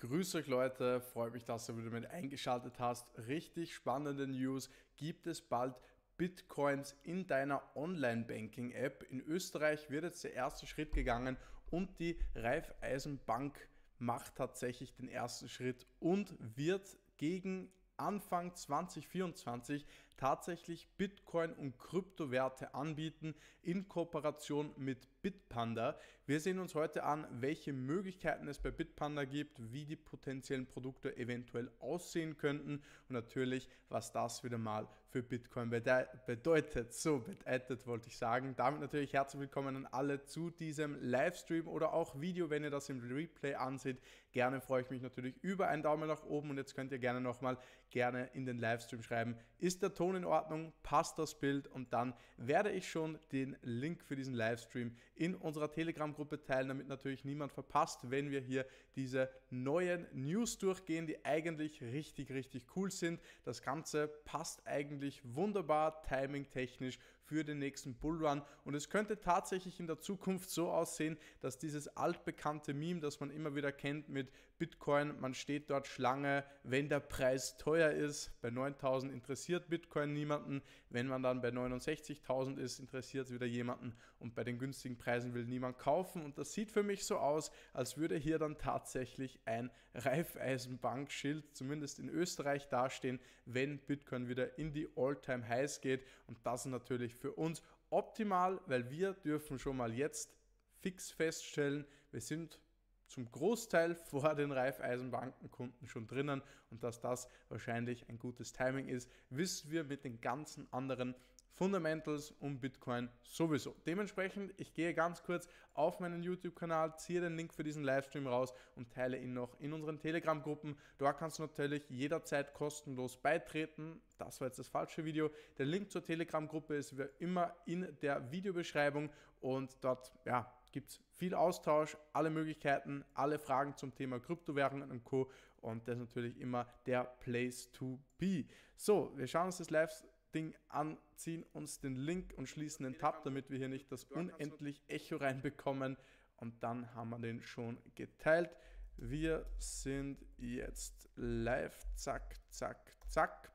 Grüß euch Leute, freut mich, dass du wieder mit eingeschaltet hast. Richtig spannende News gibt es bald Bitcoins in deiner Online-Banking-App. In Österreich wird jetzt der erste Schritt gegangen und die Raiffeisenbank macht tatsächlich den ersten Schritt und wird gegen Anfang 2024 tatsächlich Bitcoin und Kryptowerte anbieten in Kooperation mit Bitpanda. Wir sehen uns heute an, welche Möglichkeiten es bei Bitpanda gibt, wie die potenziellen Produkte eventuell aussehen könnten und natürlich, was das wieder mal für Bitcoin bedeutet. So, bedeutet wollte ich sagen. Damit natürlich herzlich willkommen an alle zu diesem Livestream oder auch Video, wenn ihr das im Replay ansieht. Gerne freue ich mich natürlich über einen Daumen nach oben und jetzt könnt ihr gerne nochmal gerne in den Livestream schreiben. Ist der Ton schon in Ordnung, passt das Bild und dann werde ich schon den Link für diesen Livestream in unserer Telegram-Gruppe teilen, damit natürlich niemand verpasst, wenn wir hier diese neuen News durchgehen, die eigentlich richtig, richtig cool sind. Das Ganze passt eigentlich wunderbar, timing-technisch für den nächsten Bullrun. Und es könnte tatsächlich in der Zukunft so aussehen, dass dieses altbekannte Meme, das man immer wieder kennt mit Bitcoin, man steht dort Schlange, wenn der Preis teuer ist, bei 9000 interessiert Bitcoin niemanden, wenn man dann bei 69.000 ist, interessiert es wieder jemanden und bei den günstigen Preisen will niemand kaufen und das sieht für mich so aus, als würde hier dann tatsächlich ein Raiffeisenbankschild zumindest in Österreich dastehen, wenn Bitcoin wieder in die Alltime Highs geht und das natürlich für uns optimal, weil wir dürfen schon mal jetzt fix feststellen, wir sind zum Großteil vor den Raiffeisenbankenkunden schon drinnen und dass das wahrscheinlich ein gutes Timing ist, wissen wir mit den ganzen anderen Fundamentals und Bitcoin sowieso. Dementsprechend, ich gehe ganz kurz auf meinen YouTube-Kanal, ziehe den Link für diesen Livestream raus und teile ihn noch in unseren Telegram-Gruppen. Dort kannst du natürlich jederzeit kostenlos beitreten. Das war jetzt das falsche Video. Der Link zur Telegram-Gruppe ist wie immer in der Videobeschreibung und dort, ja, gibt es viel Austausch, alle Möglichkeiten, alle Fragen zum Thema Kryptowährungen und Co. Und das ist natürlich immer der Place to be. So, wir schauen uns das Live Ding anziehen uns den Link und schließen den Tab, damit wir hier nicht das unendlich Echo reinbekommen. Und dann haben wir den schon geteilt. Wir sind jetzt live. Zack, zack, zack.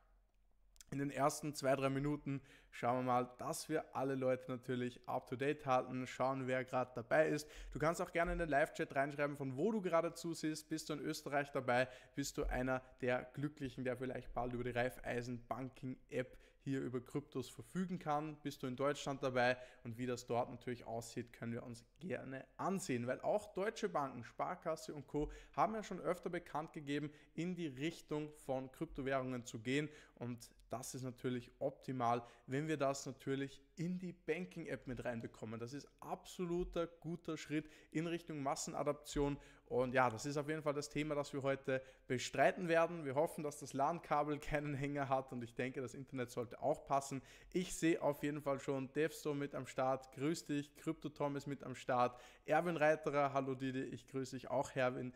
In den ersten zwei, drei Minuten schauen wir mal, dass wir alle Leute natürlich up to date halten, schauen, wer gerade dabei ist. Du kannst auch gerne in den Live-Chat reinschreiben, von wo du gerade zusiehst. Bist du in Österreich dabei? Bist du einer der Glücklichen, der vielleicht bald über die Raiffeisen Banking App hier über Kryptos verfügen kann. Bist du in Deutschland dabei und wie das dort natürlich aussieht, können wir uns gerne ansehen, weil auch deutsche Banken, Sparkasse und Co. haben ja schon öfter bekannt gegeben, in die Richtung von Kryptowährungen zu gehen und das ist natürlich optimal, wenn wir das natürlich in die Banking-App mit reinbekommen. Das ist absoluter guter Schritt in Richtung Massenadaption. Und ja, das ist auf jeden Fall das Thema, das wir heute bestreiten werden. Wir hoffen, dass das LAN-Kabel keinen Hänger hat und ich denke, das Internet sollte auch passen. Ich sehe auf jeden Fall schon DevStore mit am Start. Grüß dich, Crypto ist mit am Start. Start. Erwin Reiterer, hallo Didi, ich grüße dich auch, Erwin.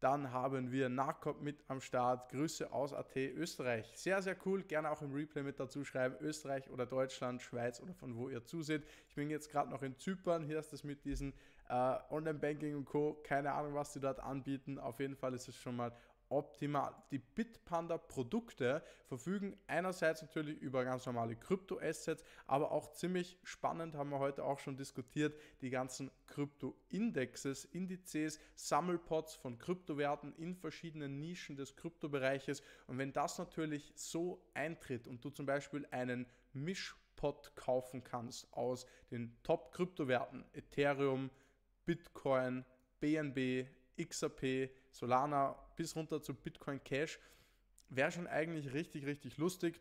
Dann haben wir Narkop mit am Start. Grüße aus AT Österreich. Sehr, sehr cool. Gerne auch im Replay mit dazu schreiben. Österreich oder Deutschland, Schweiz oder von wo ihr zuseht. Ich bin jetzt gerade noch in Zypern. Hier ist es mit diesen äh, Online-Banking und Co. Keine Ahnung, was sie dort anbieten. Auf jeden Fall ist es schon mal optimal. Die Bitpanda Produkte verfügen einerseits natürlich über ganz normale Krypto-Assets, aber auch ziemlich spannend haben wir heute auch schon diskutiert, die ganzen Krypto-Indexes, Indizes, Sammelpots von Kryptowerten in verschiedenen Nischen des Kryptobereiches und wenn das natürlich so eintritt und du zum Beispiel einen Mischpot kaufen kannst aus den Top-Kryptowerten Ethereum, Bitcoin, BNB, XRP, Solana bis runter zu Bitcoin Cash. Wäre schon eigentlich richtig, richtig lustig.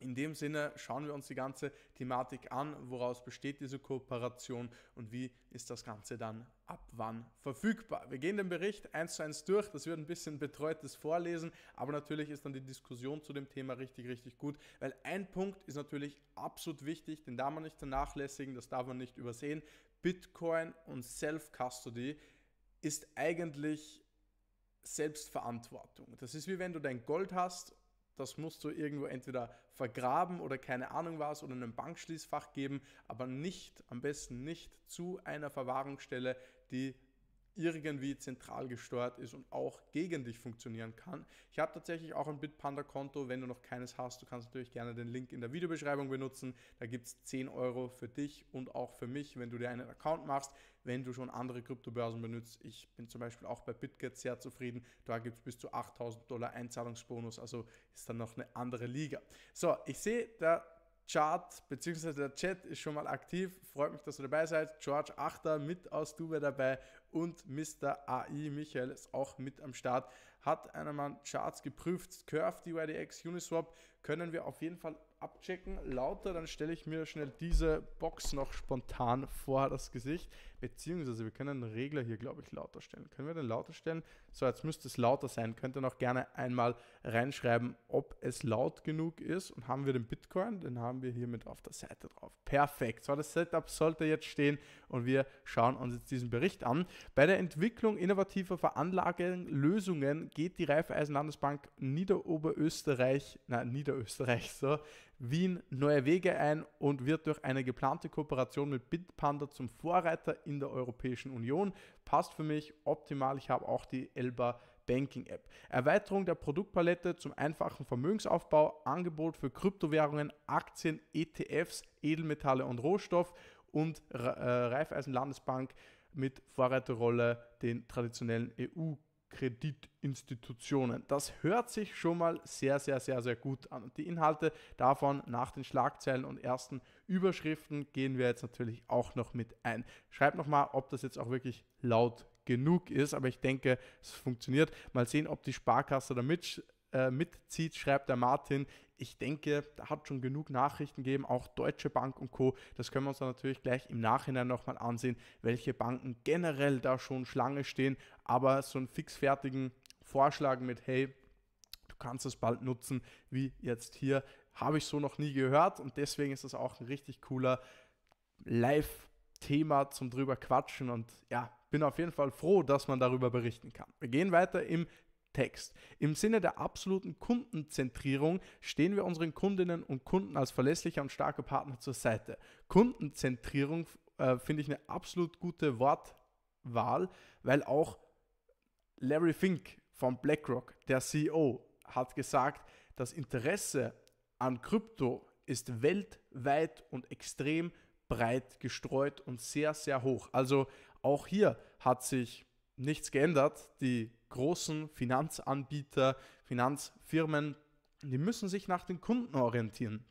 In dem Sinne schauen wir uns die ganze Thematik an, woraus besteht diese Kooperation und wie ist das Ganze dann ab wann verfügbar. Wir gehen den Bericht eins zu eins durch, das wird ein bisschen betreutes Vorlesen, aber natürlich ist dann die Diskussion zu dem Thema richtig, richtig gut, weil ein Punkt ist natürlich absolut wichtig, den darf man nicht vernachlässigen, das darf man nicht übersehen. Bitcoin und Self-Custody ist eigentlich Selbstverantwortung. Das ist wie wenn du dein Gold hast, das musst du irgendwo entweder vergraben oder keine Ahnung was oder in einem Bankschließfach geben, aber nicht, am besten nicht zu einer Verwahrungsstelle, die irgendwie zentral gesteuert ist und auch gegen dich funktionieren kann. Ich habe tatsächlich auch ein Bitpanda-Konto. Wenn du noch keines hast, du kannst natürlich gerne den Link in der Videobeschreibung benutzen. Da gibt es 10 Euro für dich und auch für mich, wenn du dir einen Account machst, wenn du schon andere Kryptobörsen benutzt. Ich bin zum Beispiel auch bei BitGet sehr zufrieden. Da gibt es bis zu 8000 Dollar Einzahlungsbonus. Also ist dann noch eine andere Liga. So, ich sehe, da Chart bzw. der Chat ist schon mal aktiv. Freut mich, dass ihr dabei seid. George Achter mit aus Dubai dabei und Mr. AI Michael ist auch mit am Start. Hat einer mal Charts geprüft. Curve, DYDX, Uniswap können wir auf jeden Fall abchecken. Lauter, dann stelle ich mir schnell diese Box noch spontan vor das Gesicht. Beziehungsweise wir können einen Regler hier, glaube ich, lauter stellen. Können wir den lauter stellen? So, jetzt müsste es lauter sein. Könnt ihr noch gerne einmal reinschreiben, ob es laut genug ist. Und haben wir den Bitcoin, den haben wir hiermit auf der Seite drauf. Perfekt. So, das Setup sollte jetzt stehen und wir schauen uns jetzt diesen Bericht an. Bei der Entwicklung innovativer Veranlagenlösungen geht die Raiffeisen Landesbank Niederoberösterreich, nein, Niederösterreich, so, Wien neue Wege ein und wird durch eine geplante Kooperation mit Bitpanda zum Vorreiter in der Europäischen Union. Passt für mich optimal. Ich habe auch die Elba Banking App. Erweiterung der Produktpalette zum einfachen Vermögensaufbau, Angebot für Kryptowährungen, Aktien, ETFs, Edelmetalle und Rohstoff und äh, Raiffeisen Landesbank mit Vorreiterrolle den traditionellen EU Kreditinstitutionen. Das hört sich schon mal sehr, sehr, sehr, sehr gut an. Und die Inhalte davon nach den Schlagzeilen und ersten Überschriften gehen wir jetzt natürlich auch noch mit ein. Schreibt nochmal, ob das jetzt auch wirklich laut genug ist, aber ich denke, es funktioniert. Mal sehen, ob die Sparkasse da mitspielt äh, mitzieht, schreibt der Martin. Ich denke, da hat schon genug Nachrichten gegeben, auch Deutsche Bank und Co. Das können wir uns dann natürlich gleich im Nachhinein nochmal ansehen, welche Banken generell da schon Schlange stehen. Aber so einen fixfertigen Vorschlag mit, hey, du kannst es bald nutzen, wie jetzt hier, habe ich so noch nie gehört. Und deswegen ist das auch ein richtig cooler Live-Thema zum drüber quatschen. Und ja, bin auf jeden Fall froh, dass man darüber berichten kann. Wir gehen weiter im Text. Im Sinne der absoluten Kundenzentrierung stehen wir unseren Kundinnen und Kunden als verlässlicher und starker Partner zur Seite. Kundenzentrierung äh, finde ich eine absolut gute Wortwahl, weil auch Larry Fink von BlackRock, der CEO, hat gesagt, das Interesse an Krypto ist weltweit und extrem breit gestreut und sehr, sehr hoch. Also auch hier hat sich nichts geändert. Die großen Finanzanbieter, Finanzfirmen, die müssen sich nach den Kunden orientieren.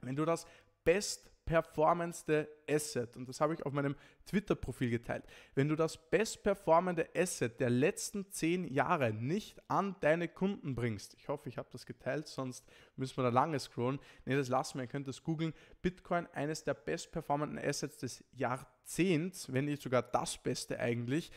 Wenn du das best bestperformendste Asset, und das habe ich auf meinem Twitter-Profil geteilt, wenn du das best performende Asset der letzten zehn Jahre nicht an deine Kunden bringst, ich hoffe, ich habe das geteilt, sonst müssen wir da lange scrollen. Nee, das lassen wir, ihr könnt das googeln. Bitcoin, eines der best performenden Assets des Jahrzehnts, wenn nicht sogar das beste eigentlich,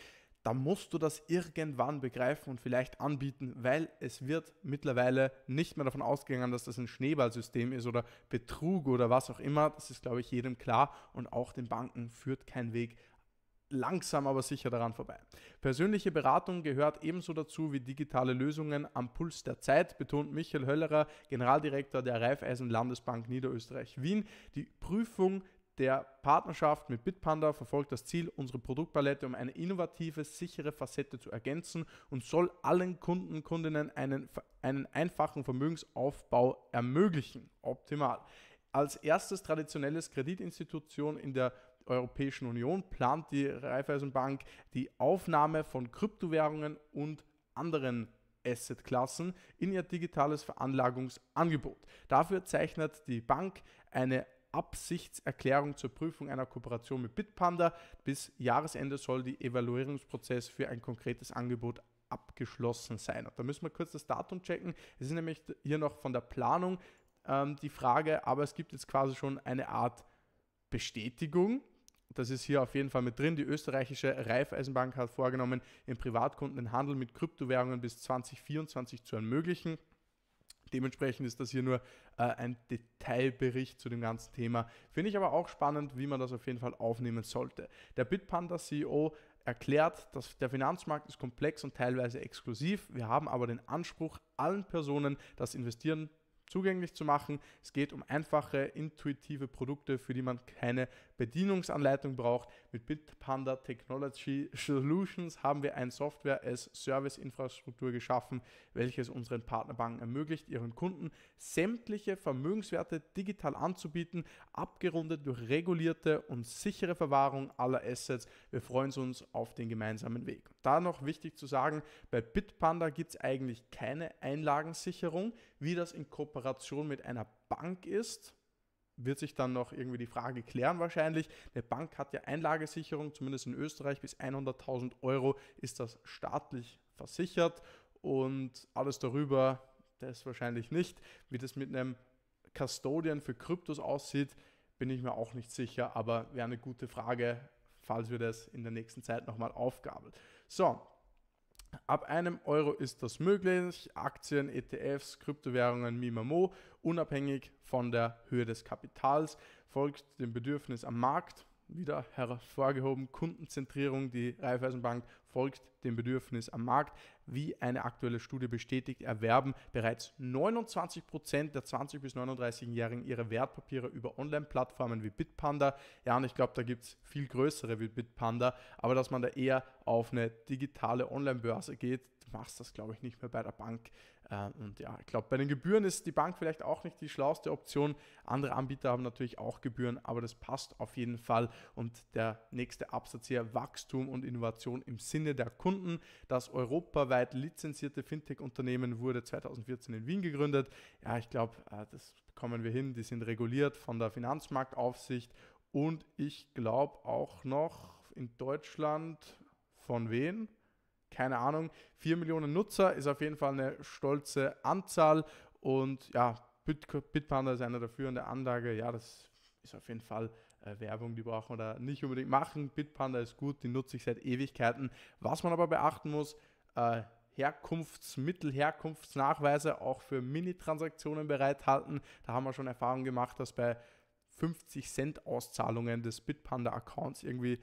dann musst du das irgendwann begreifen und vielleicht anbieten, weil es wird mittlerweile nicht mehr davon ausgegangen, dass das ein Schneeballsystem ist oder Betrug oder was auch immer. Das ist, glaube ich, jedem klar und auch den Banken führt kein Weg langsam aber sicher daran vorbei. Persönliche Beratung gehört ebenso dazu wie digitale Lösungen am Puls der Zeit, betont Michael Höllerer, Generaldirektor der Raiffeisen Landesbank Niederösterreich Wien. Die Prüfung der Partnerschaft mit Bitpanda verfolgt das Ziel, unsere Produktpalette um eine innovative, sichere Facette zu ergänzen und soll allen Kunden und Kundinnen einen, einen einfachen Vermögensaufbau ermöglichen. Optimal. Als erstes traditionelles Kreditinstitution in der Europäischen Union plant die Raiffeisenbank die Aufnahme von Kryptowährungen und anderen Assetklassen in ihr digitales Veranlagungsangebot. Dafür zeichnet die Bank eine Absichtserklärung zur Prüfung einer Kooperation mit Bitpanda. Bis Jahresende soll die Evaluierungsprozess für ein konkretes Angebot abgeschlossen sein. Und da müssen wir kurz das Datum checken. Es ist nämlich hier noch von der Planung ähm, die Frage, aber es gibt jetzt quasi schon eine Art Bestätigung. Das ist hier auf jeden Fall mit drin. Die österreichische Raiffeisenbank hat vorgenommen, im Privatkunden den Handel mit Kryptowährungen bis 2024 zu ermöglichen. Dementsprechend ist das hier nur äh, ein Detailbericht zu dem ganzen Thema. Finde ich aber auch spannend, wie man das auf jeden Fall aufnehmen sollte. Der Bitpanda-CEO erklärt, dass der Finanzmarkt ist komplex und teilweise exklusiv. Wir haben aber den Anspruch, allen Personen das Investieren zugänglich zu machen. Es geht um einfache, intuitive Produkte, für die man keine Bedienungsanleitung braucht. Mit Bitpanda Technology Solutions haben wir ein Software-as-Service-Infrastruktur geschaffen, welches unseren Partnerbanken ermöglicht, ihren Kunden sämtliche Vermögenswerte digital anzubieten, abgerundet durch regulierte und sichere Verwahrung aller Assets. Wir freuen uns auf den gemeinsamen Weg. Da noch wichtig zu sagen, bei Bitpanda gibt es eigentlich keine Einlagensicherung, wie das in Kooperation mit einer Bank ist wird sich dann noch irgendwie die Frage klären wahrscheinlich. Eine Bank hat ja Einlagesicherung, zumindest in Österreich bis 100.000 Euro ist das staatlich versichert und alles darüber, das wahrscheinlich nicht. Wie das mit einem Custodian für Kryptos aussieht, bin ich mir auch nicht sicher, aber wäre eine gute Frage, falls wir das in der nächsten Zeit nochmal aufgabeln. So, Ab einem Euro ist das möglich. Aktien, ETFs, Kryptowährungen, Mimamo, unabhängig von der Höhe des Kapitals, folgt dem Bedürfnis am Markt wieder hervorgehoben, Kundenzentrierung, die Raiffeisenbank folgt dem Bedürfnis am Markt. Wie eine aktuelle Studie bestätigt, erwerben bereits 29% Prozent der 20- bis 39-Jährigen ihre Wertpapiere über Online-Plattformen wie Bitpanda. Ja, und ich glaube, da gibt es viel größere wie Bitpanda, aber dass man da eher auf eine digitale Online-Börse geht, machst das, glaube ich, nicht mehr bei der Bank. Äh, und ja, ich glaube, bei den Gebühren ist die Bank vielleicht auch nicht die schlauste Option. Andere Anbieter haben natürlich auch Gebühren, aber das passt auf jeden Fall. Und der nächste Absatz hier, Wachstum und Innovation im Sinne der Kunden. Das europaweit lizenzierte Fintech-Unternehmen wurde 2014 in Wien gegründet. Ja, ich glaube, äh, das kommen wir hin. Die sind reguliert von der Finanzmarktaufsicht. Und ich glaube auch noch in Deutschland von wen? keine Ahnung. 4 Millionen Nutzer ist auf jeden Fall eine stolze Anzahl und ja, Bit Bitpanda ist eine der führenden Anlage. Ja, das ist auf jeden Fall äh, Werbung, die brauchen wir da nicht unbedingt machen. Bitpanda ist gut, die nutze ich seit Ewigkeiten. Was man aber beachten muss, äh, Herkunftsmittel, Herkunftsnachweise auch für Mini-Transaktionen bereithalten. Da haben wir schon Erfahrung gemacht, dass bei 50 Cent Auszahlungen des Bitpanda-Accounts irgendwie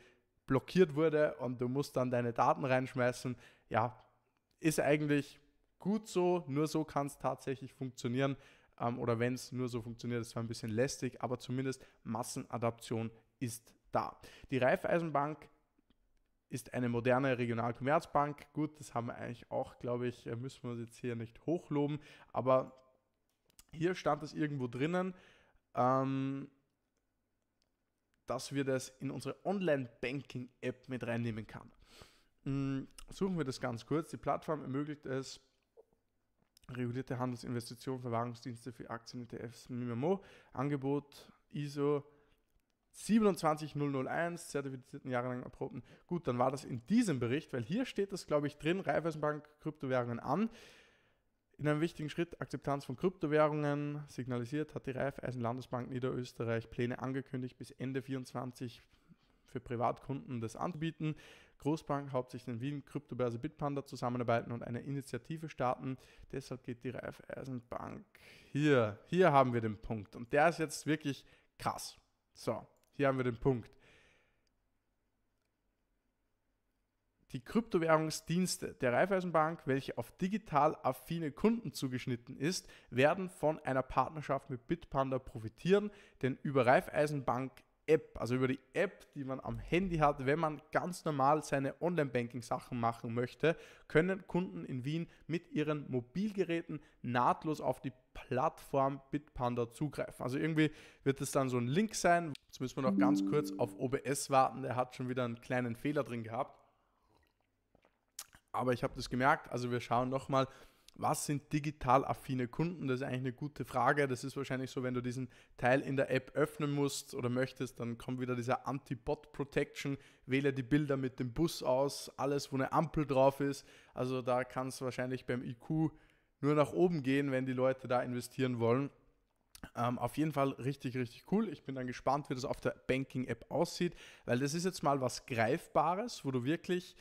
blockiert wurde und du musst dann deine Daten reinschmeißen. Ja, ist eigentlich gut so, nur so kann es tatsächlich funktionieren. Ähm, oder wenn es nur so funktioniert, ist zwar ein bisschen lästig, aber zumindest Massenadaption ist da. Die Raiffeisenbank ist eine moderne Regionalkommerzbank. Gut, das haben wir eigentlich auch, glaube ich, äh, müssen wir uns jetzt hier nicht hochloben, aber hier stand es irgendwo drinnen. Ähm, dass wir das in unsere Online-Banking-App mit reinnehmen kann. Mm, suchen wir das ganz kurz. Die Plattform ermöglicht es, regulierte Handelsinvestitionen, Verwahrungsdienste für Aktien, ETFs, MMO, Angebot ISO 27001, zertifizierten jahrelang erprobten. Gut, dann war das in diesem Bericht, weil hier steht das, glaube ich, drin, Raiffeisenbank, Kryptowährungen an. In einem wichtigen Schritt Akzeptanz von Kryptowährungen signalisiert hat die Raiffeisen Landesbank Niederösterreich Pläne angekündigt, bis Ende 2024 für Privatkunden das anzubieten. Großbank, hauptsächlich in Wien, Kryptobörse Bitpanda zusammenarbeiten und eine Initiative starten. Deshalb geht die Raiffeisenbank hier. Hier haben wir den Punkt. Und der ist jetzt wirklich krass. So, hier haben wir den Punkt. die Kryptowährungsdienste der Raiffeisenbank, welche auf digital affine Kunden zugeschnitten ist, werden von einer Partnerschaft mit Bitpanda profitieren, denn über Raiffeisenbank App, also über die App, die man am Handy hat, wenn man ganz normal seine Online-Banking-Sachen machen möchte, können Kunden in Wien mit ihren Mobilgeräten nahtlos auf die Plattform Bitpanda zugreifen. Also irgendwie wird es dann so ein Link sein. Jetzt müssen wir noch ganz kurz auf OBS warten, der hat schon wieder einen kleinen Fehler drin gehabt. Aber ich habe das gemerkt, also wir schauen nochmal, was sind digital affine Kunden? Das ist eigentlich eine gute Frage. Das ist wahrscheinlich so, wenn du diesen Teil in der App öffnen musst oder möchtest, dann kommt wieder dieser Anti-Bot-Protection. Wähle die Bilder mit dem Bus aus, alles, wo eine Ampel drauf ist. Also da kann es wahrscheinlich beim IQ nur nach oben gehen, wenn die Leute da investieren wollen. Ähm, auf jeden Fall richtig, richtig cool. Ich bin dann gespannt, wie das auf der Banking-App aussieht, weil das ist jetzt mal was Greifbares, wo du wirklich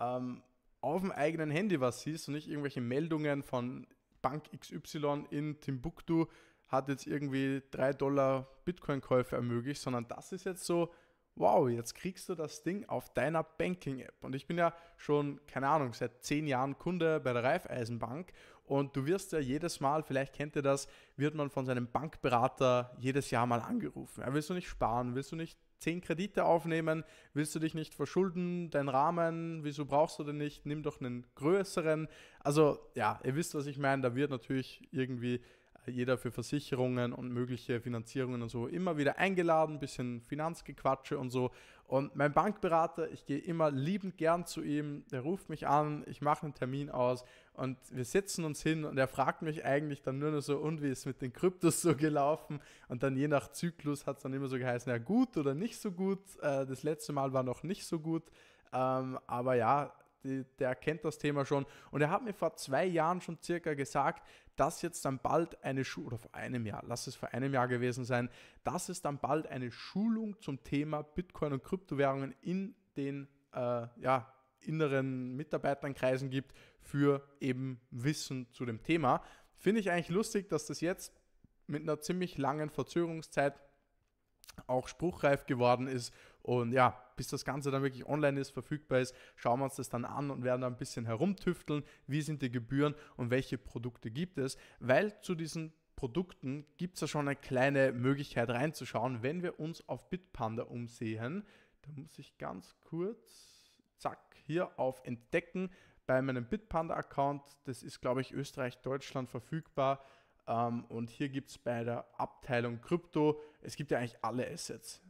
ähm, auf dem eigenen Handy was siehst und nicht irgendwelche Meldungen von Bank XY in Timbuktu hat jetzt irgendwie 3 Dollar Bitcoin-Käufe ermöglicht, sondern das ist jetzt so, wow, jetzt kriegst du das Ding auf deiner Banking-App. Und ich bin ja schon, keine Ahnung, seit zehn Jahren Kunde bei der Raiffeisenbank und du wirst ja jedes Mal, vielleicht kennt ihr das, wird man von seinem Bankberater jedes Jahr mal angerufen. Ja, willst du nicht sparen? Willst du nicht zehn Kredite aufnehmen, willst du dich nicht verschulden, dein Rahmen, wieso brauchst du den nicht, nimm doch einen größeren. Also ja, ihr wisst, was ich meine, da wird natürlich irgendwie jeder für Versicherungen und mögliche Finanzierungen und so immer wieder eingeladen, bisschen Finanzgequatsche und so. Und mein Bankberater, ich gehe immer liebend gern zu ihm, der ruft mich an, ich mache einen Termin aus und wir setzen uns hin und er fragt mich eigentlich dann nur noch so, und wie ist mit den Kryptos so gelaufen? Und dann je nach Zyklus hat es dann immer so geheißen, ja gut oder nicht so gut. Äh, das letzte Mal war noch nicht so gut. Ähm, aber ja, die, der kennt das Thema schon. Und er hat mir vor zwei Jahren schon circa gesagt, dass jetzt dann bald eine Schulung, oder vor einem Jahr, lass es vor einem Jahr gewesen sein, dass es dann bald eine Schulung zum Thema Bitcoin und Kryptowährungen in den, äh, ja, inneren Mitarbeiternkreisen gibt für eben Wissen zu dem Thema. Finde ich eigentlich lustig, dass das jetzt mit einer ziemlich langen Verzögerungszeit auch spruchreif geworden ist. Und ja, bis das Ganze dann wirklich online ist, verfügbar ist, schauen wir uns das dann an und werden da ein bisschen herumtüfteln, wie sind die Gebühren und welche Produkte gibt es, weil zu diesen Produkten gibt es ja schon eine kleine Möglichkeit reinzuschauen, wenn wir uns auf Bitpanda umsehen. Da muss ich ganz kurz zack, hier auf Entdecken bei meinem Bitpanda-Account. Das ist, glaube ich, Österreich, Deutschland verfügbar. Ähm, und hier gibt es bei der Abteilung Krypto, es gibt ja eigentlich alle Assets.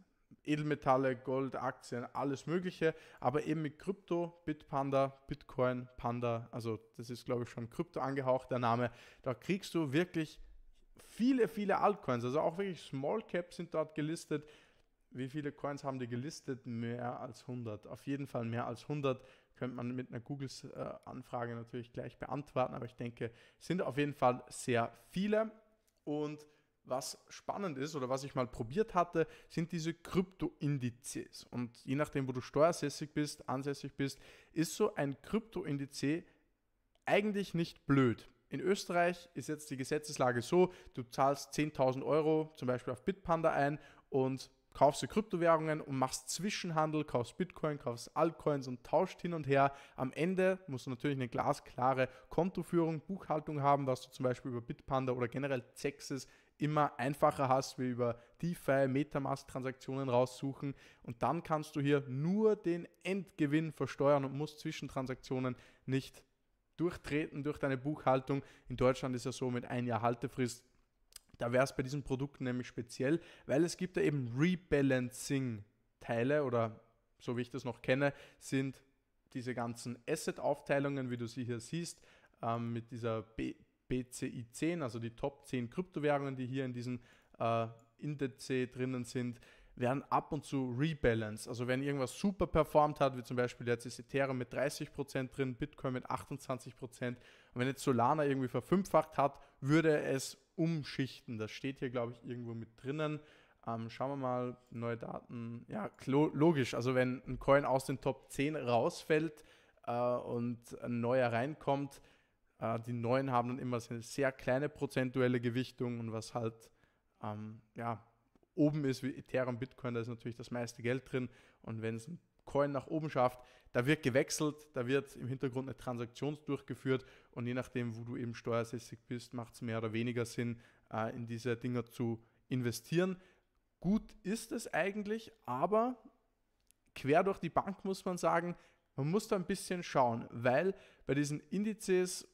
Edelmetalle, Gold, Aktien, alles Mögliche, aber eben mit Krypto, Bitpanda, Bitcoin, Panda, also das ist glaube ich schon Krypto angehaucht, der Name. Da kriegst du wirklich viele, viele Altcoins, also auch wirklich Small Caps sind dort gelistet, wie viele Coins haben die gelistet? Mehr als 100. Auf jeden Fall mehr als 100 könnte man mit einer google anfrage natürlich gleich beantworten, aber ich denke, es sind auf jeden Fall sehr viele. Und was spannend ist oder was ich mal probiert hatte, sind diese Kryptoindizes. Und je nachdem, wo du steuersässig bist, ansässig bist, ist so ein Kryptoindiz eigentlich nicht blöd. In Österreich ist jetzt die Gesetzeslage so, du zahlst 10.000 Euro zum Beispiel auf Bitpanda ein und kaufst du Kryptowährungen und machst Zwischenhandel, kaufst Bitcoin, kaufst Altcoins und tauscht hin und her. Am Ende musst du natürlich eine glasklare Kontoführung, Buchhaltung haben, was du zum Beispiel über Bitpanda oder generell Zexes immer einfacher hast, wie über DeFi, Metamask-Transaktionen raussuchen und dann kannst du hier nur den Endgewinn versteuern und musst Zwischentransaktionen nicht durchtreten durch deine Buchhaltung. In Deutschland ist ja so mit ein Jahr Haltefrist da wäre es bei diesen Produkten nämlich speziell, weil es gibt da eben Rebalancing-Teile oder so wie ich das noch kenne, sind diese ganzen Asset-Aufteilungen, wie du sie hier siehst, ähm, mit dieser B BCI 10, also die Top 10 Kryptowährungen, die hier in diesen äh, Index drinnen sind, werden ab und zu rebalanced. Also wenn irgendwas super performt hat, wie zum Beispiel jetzt ist Ethereum mit 30% drin, Bitcoin mit 28%, und wenn jetzt Solana irgendwie verfünffacht hat, würde es umschichten. Das steht hier, glaube ich, irgendwo mit drinnen. Ähm, schauen wir mal, neue Daten. Ja, logisch. Also wenn ein Coin aus den Top 10 rausfällt äh, und ein neuer reinkommt, äh, die neuen haben dann immer eine sehr kleine prozentuelle Gewichtung und was halt ähm, ja, oben ist wie Ethereum, Bitcoin, da ist natürlich das meiste Geld drin. Und wenn es ein Coin nach oben schafft, da wird gewechselt, da wird im Hintergrund eine Transaktion durchgeführt und je nachdem, wo du eben steuersässig bist, macht es mehr oder weniger Sinn, äh, in diese Dinger zu investieren. Gut ist es eigentlich, aber quer durch die Bank muss man sagen, man muss da ein bisschen schauen, weil bei diesen Indizes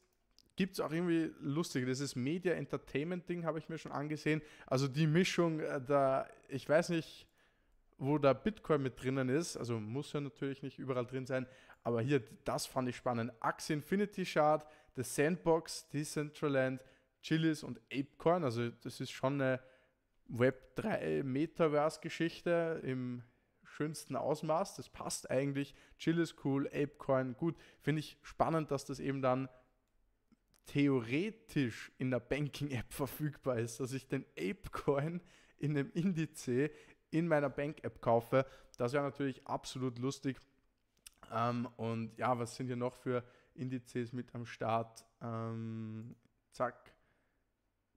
gibt es auch irgendwie lustige, das ist Media Entertainment Ding, habe ich mir schon angesehen. Also die Mischung, äh, da, ich weiß nicht, wo da Bitcoin mit drinnen ist. Also muss ja natürlich nicht überall drin sein, aber hier, das fand ich spannend. Axie Infinity Chart, The Sandbox, Decentraland, Chilis und Apecoin. Also das ist schon eine Web 3 Metaverse-Geschichte im schönsten Ausmaß. Das passt eigentlich. Chilis cool, Apecoin gut. Finde ich spannend, dass das eben dann theoretisch in der Banking-App verfügbar ist, dass ich den Apecoin in dem Indice in meiner Bank-App kaufe. Das wäre natürlich absolut lustig. Ähm, und ja, was sind hier noch für Indizes mit am Start? Ähm, zack.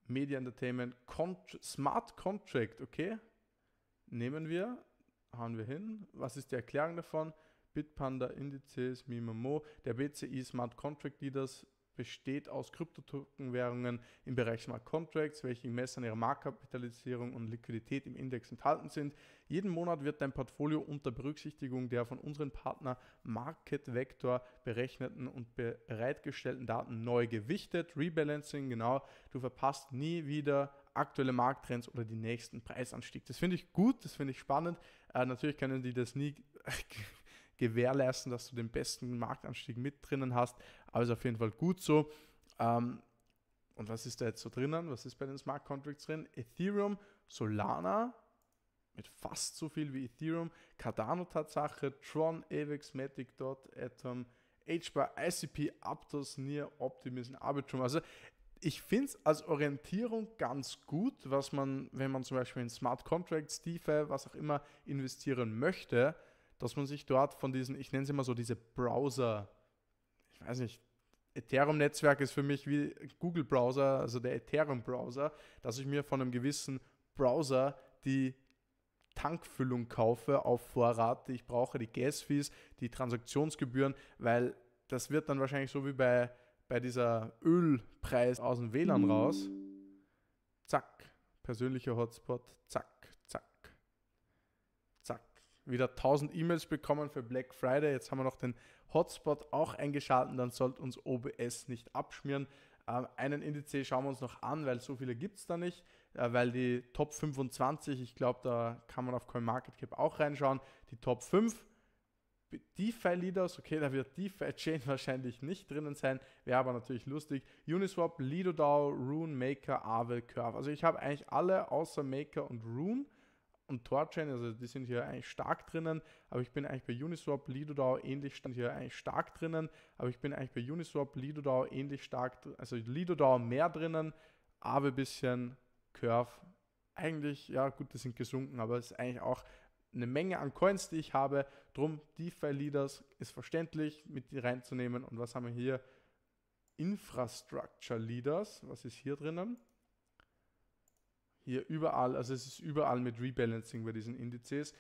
Media Entertainment, Con Smart Contract, okay. Nehmen wir, haben wir hin. Was ist die Erklärung davon? Bitpanda Indizes, Mimamo, der BCI Smart Contract Leaders besteht aus Kryptotokenwährungen im Bereich Smart Contracts, welche gemessen an ihrer Marktkapitalisierung und Liquidität im Index enthalten sind. Jeden Monat wird dein Portfolio unter Berücksichtigung der von unserem Partner Market Vector berechneten und bereitgestellten Daten neu gewichtet. Rebalancing, genau. Du verpasst nie wieder aktuelle Markttrends oder den nächsten Preisanstieg. Das finde ich gut, das finde ich spannend. Äh, natürlich können die das nie gewährleisten, dass du den besten Marktanstieg mit drinnen hast, aber ist auf jeden Fall gut so. Ähm, und was ist da jetzt so drinnen? Was ist bei den Smart Contracts drin? Ethereum, Solana mit fast so viel wie Ethereum, Cardano Tatsache, Tron, Avex, Matic, Dot, Atom, HBAR, ICP, Aptos, Near, Optimism, Arbitrum. Also ich finde es als Orientierung ganz gut, was man, wenn man zum Beispiel in Smart Contracts, DeFi, was auch immer investieren möchte, dass man sich dort von diesen, ich nenne es immer so, diese Browser- ich weiß nicht, Ethereum-Netzwerk ist für mich wie Google-Browser, also der Ethereum-Browser, dass ich mir von einem gewissen Browser die Tankfüllung kaufe auf Vorrat, die ich brauche, die Gas-Fees, die Transaktionsgebühren, weil das wird dann wahrscheinlich so wie bei, bei dieser Ölpreis aus dem WLAN raus. Zack, persönlicher Hotspot, zack, wieder 1000 E-Mails bekommen für Black Friday. Jetzt haben wir noch den Hotspot auch eingeschaltet, Dann sollte uns OBS nicht abschmieren. Ähm, einen Indiz schauen wir uns noch an, weil so viele gibt es da nicht. Äh, weil die Top 25, ich glaube, da kann man auf CoinMarketCap auch reinschauen. Die Top 5 DeFi Leaders, okay, da wird DeFi Chain wahrscheinlich nicht drinnen sein, wäre aber natürlich lustig. Uniswap, LidoDAO, Rune, Maker, Aave, Curve. Also ich habe eigentlich alle außer Maker und Rune und Torchain, also die sind hier eigentlich stark drinnen, aber ich bin eigentlich bei Uniswap, LidoDAO ähnlich stand hier eigentlich stark drinnen, aber ich bin eigentlich bei Uniswap, LidoDAO ähnlich stark, also LidoDAO mehr drinnen, aber ein bisschen Curve. Eigentlich, ja gut, die sind gesunken, aber es ist eigentlich auch eine Menge an Coins, die ich habe. Drum, DeFi Leaders ist verständlich mit reinzunehmen. Und was haben wir hier? Infrastructure Leaders. Was ist hier drinnen? hier überall, also es ist überall mit Rebalancing bei diesen Indizes.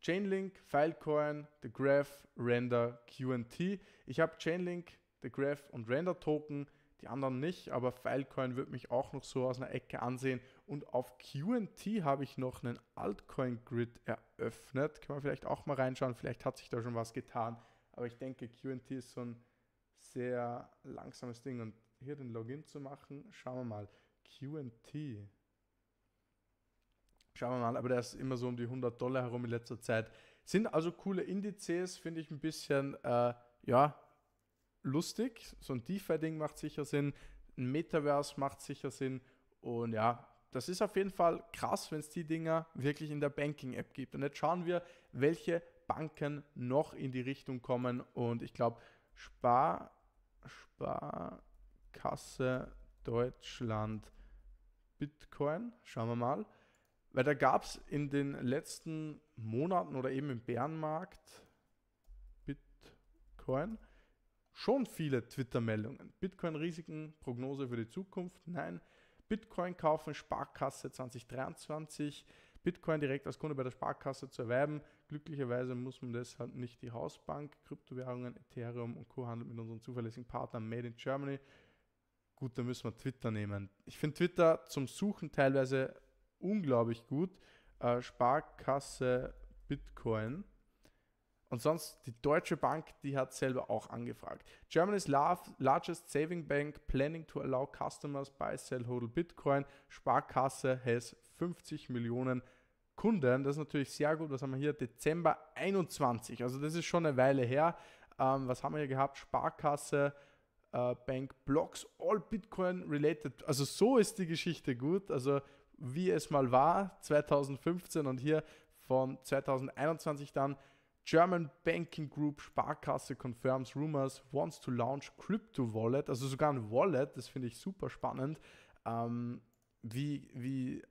Chainlink, Filecoin, The Graph, Render, QNT. Ich habe Chainlink, The Graph und Render Token, die anderen nicht, aber Filecoin wird mich auch noch so aus einer Ecke ansehen. Und auf QNT habe ich noch einen Altcoin Grid eröffnet. Können wir vielleicht auch mal reinschauen, vielleicht hat sich da schon was getan. Aber ich denke, QNT ist so ein sehr langsames Ding. Und hier den Login zu machen, schauen wir mal. QNT. Schauen wir mal, aber der ist immer so um die 100 Dollar herum in letzter Zeit. Sind also coole Indizes, finde ich ein bisschen, äh, ja, lustig. So ein DeFi-Ding macht sicher Sinn, ein Metaverse macht sicher Sinn und ja, das ist auf jeden Fall krass, wenn es die Dinger wirklich in der Banking-App gibt. Und jetzt schauen wir, welche Banken noch in die Richtung kommen und ich glaube, Spar, Sparkasse Deutschland Bitcoin, schauen wir mal. Weil da gab es in den letzten Monaten oder eben im Bärenmarkt Bitcoin schon viele Twitter-Meldungen. Bitcoin-Risiken, Prognose für die Zukunft. Nein, Bitcoin kaufen, Sparkasse 2023. Bitcoin direkt als Kunde bei der Sparkasse zu erwerben. Glücklicherweise muss man deshalb nicht die Hausbank. Kryptowährungen, Ethereum und Co. handelt mit unseren zuverlässigen Partnern Made in Germany. Gut, da müssen wir Twitter nehmen. Ich finde Twitter zum Suchen teilweise unglaublich gut. Äh, Sparkasse Bitcoin. Und sonst die Deutsche Bank, die hat selber auch angefragt. Germany's largest saving bank planning to allow customers buy, sell, hodl Bitcoin. Sparkasse has 50 Millionen Kunden. Das ist natürlich sehr gut. Was haben wir hier? Dezember 21. Also das ist schon eine Weile her. Ähm, was haben wir hier gehabt? Sparkasse, äh, Bank, Blocks, all Bitcoin related. Also so ist die Geschichte gut. Also wie es mal war 2015 und hier von 2021 dann. German Banking Group Sparkasse confirms rumors wants to launch crypto wallet, also sogar ein Wallet, das finde ich super spannend. Ähm, wie, wie,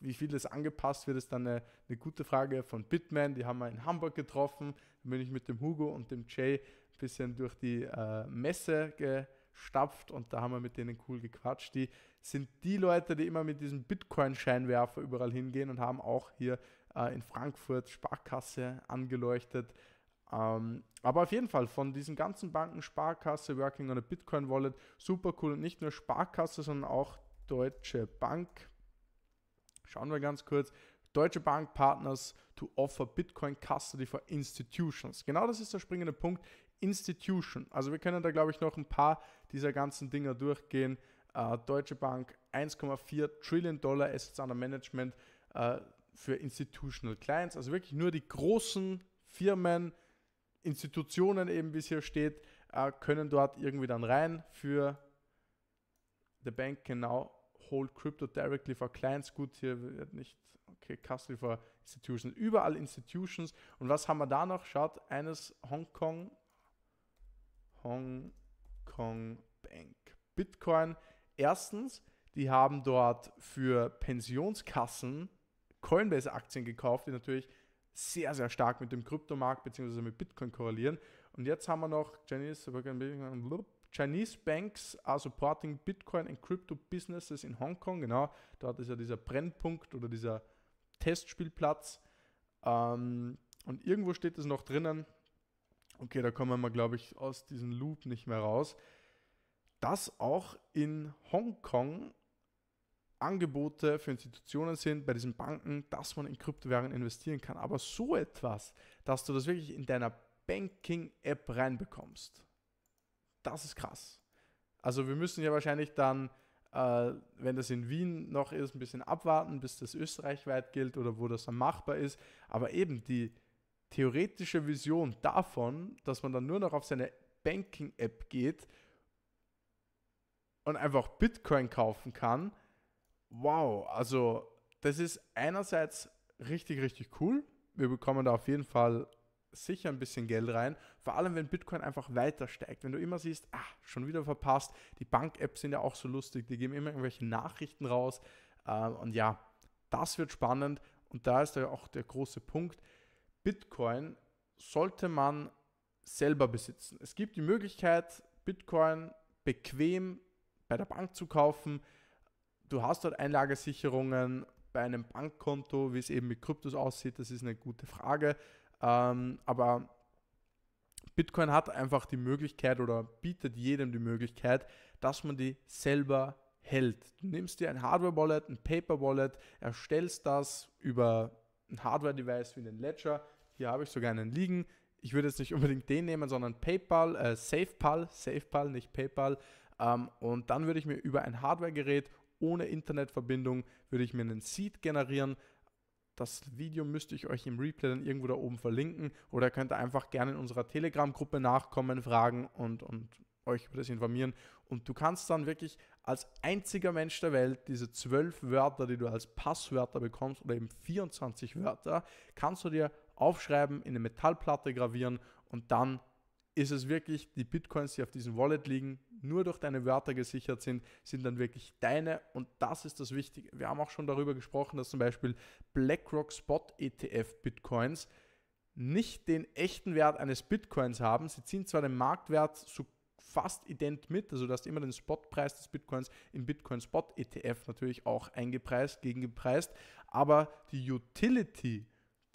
wie viel das angepasst wird, ist dann eine, eine gute Frage von Bitman. Die haben wir in Hamburg getroffen. Da bin ich mit dem Hugo und dem Jay ein bisschen durch die äh, Messe gegangen stapft und da haben wir mit denen cool gequatscht. Die sind die Leute, die immer mit diesem Bitcoin-Scheinwerfer überall hingehen und haben auch hier äh, in Frankfurt Sparkasse angeleuchtet. Ähm, aber auf jeden Fall von diesen ganzen Banken, Sparkasse, Working on a Bitcoin Wallet, super cool und nicht nur Sparkasse, sondern auch Deutsche Bank. Schauen wir ganz kurz. Deutsche Bank Partners to offer Bitcoin Custody for Institutions. Genau das ist der springende Punkt. Institution. Also wir können da, glaube ich, noch ein paar dieser ganzen Dinger durchgehen. Äh, Deutsche Bank 1,4 Trillion Dollar Assets under Management äh, für Institutional Clients. Also wirklich nur die großen Firmen, Institutionen eben, wie es hier steht, äh, können dort irgendwie dann rein für The Bank genau. hold crypto directly for clients. Gut, hier wird nicht, okay, custody for institutions. Überall Institutions. Und was haben wir da noch? Schaut, eines Hongkong Hong Kong Bank. Bitcoin, erstens, die haben dort für Pensionskassen Coinbase-Aktien gekauft, die natürlich sehr, sehr stark mit dem Kryptomarkt bzw. mit Bitcoin korrelieren. Und jetzt haben wir noch Chinese, Banks are uh, supporting Bitcoin and Crypto Businesses in Hong Kong. Genau, dort ist ja dieser Brennpunkt oder dieser Testspielplatz. Ähm, und irgendwo steht es noch drinnen, Okay, da kommen wir glaube ich, aus diesem Loop nicht mehr raus. Dass auch in Hongkong Angebote für Institutionen sind, bei diesen Banken, dass man in Kryptowährungen investieren kann. Aber so etwas, dass du das wirklich in deiner Banking-App reinbekommst, das ist krass. Also wir müssen ja wahrscheinlich dann, äh, wenn das in Wien noch ist, ein bisschen abwarten, bis das österreichweit gilt oder wo das dann machbar ist. Aber eben die theoretische Vision davon, dass man dann nur noch auf seine Banking-App geht und einfach Bitcoin kaufen kann, wow, also das ist einerseits richtig, richtig cool. Wir bekommen da auf jeden Fall sicher ein bisschen Geld rein. Vor allem, wenn Bitcoin einfach weiter steigt. Wenn du immer siehst, ach, schon wieder verpasst. Die Bank-Apps sind ja auch so lustig. Die geben immer irgendwelche Nachrichten raus. Ähm, und ja, das wird spannend. Und da ist ja auch der große Punkt. Bitcoin sollte man selber besitzen. Es gibt die Möglichkeit, Bitcoin bequem bei der Bank zu kaufen. Du hast dort Einlagesicherungen bei einem Bankkonto, wie es eben mit Kryptos aussieht, das ist eine gute Frage. Ähm, aber Bitcoin hat einfach die Möglichkeit oder bietet jedem die Möglichkeit, dass man die selber hält. Du nimmst dir ein Hardware-Wallet, ein Paper-Wallet, erstellst das über ein Hardware-Device wie den Ledger hier habe ich sogar einen liegen. Ich würde jetzt nicht unbedingt den nehmen, sondern PayPal, äh, SafePal, SafePal, nicht PayPal. Ähm, und dann würde ich mir über ein Hardware-Gerät ohne Internetverbindung, würde ich mir einen Seed generieren. Das Video müsste ich euch im Replay dann irgendwo da oben verlinken oder könnt ihr einfach gerne in unserer Telegram-Gruppe nachkommen, fragen und, und euch über das informieren. Und du kannst dann wirklich als einziger Mensch der Welt diese zwölf Wörter, die du als Passwörter bekommst, oder eben 24 Wörter, kannst du dir aufschreiben, in eine Metallplatte gravieren und dann ist es wirklich, die Bitcoins, die auf diesem Wallet liegen, nur durch deine Wörter gesichert sind, sind dann wirklich deine und das ist das Wichtige. Wir haben auch schon darüber gesprochen, dass zum Beispiel BlackRock Spot ETF Bitcoins nicht den echten Wert eines Bitcoins haben. Sie ziehen zwar den Marktwert so fast ident mit, also du hast immer den Spotpreis des Bitcoins im Bitcoin Spot ETF natürlich auch eingepreist, gegengepreist, aber die Utility,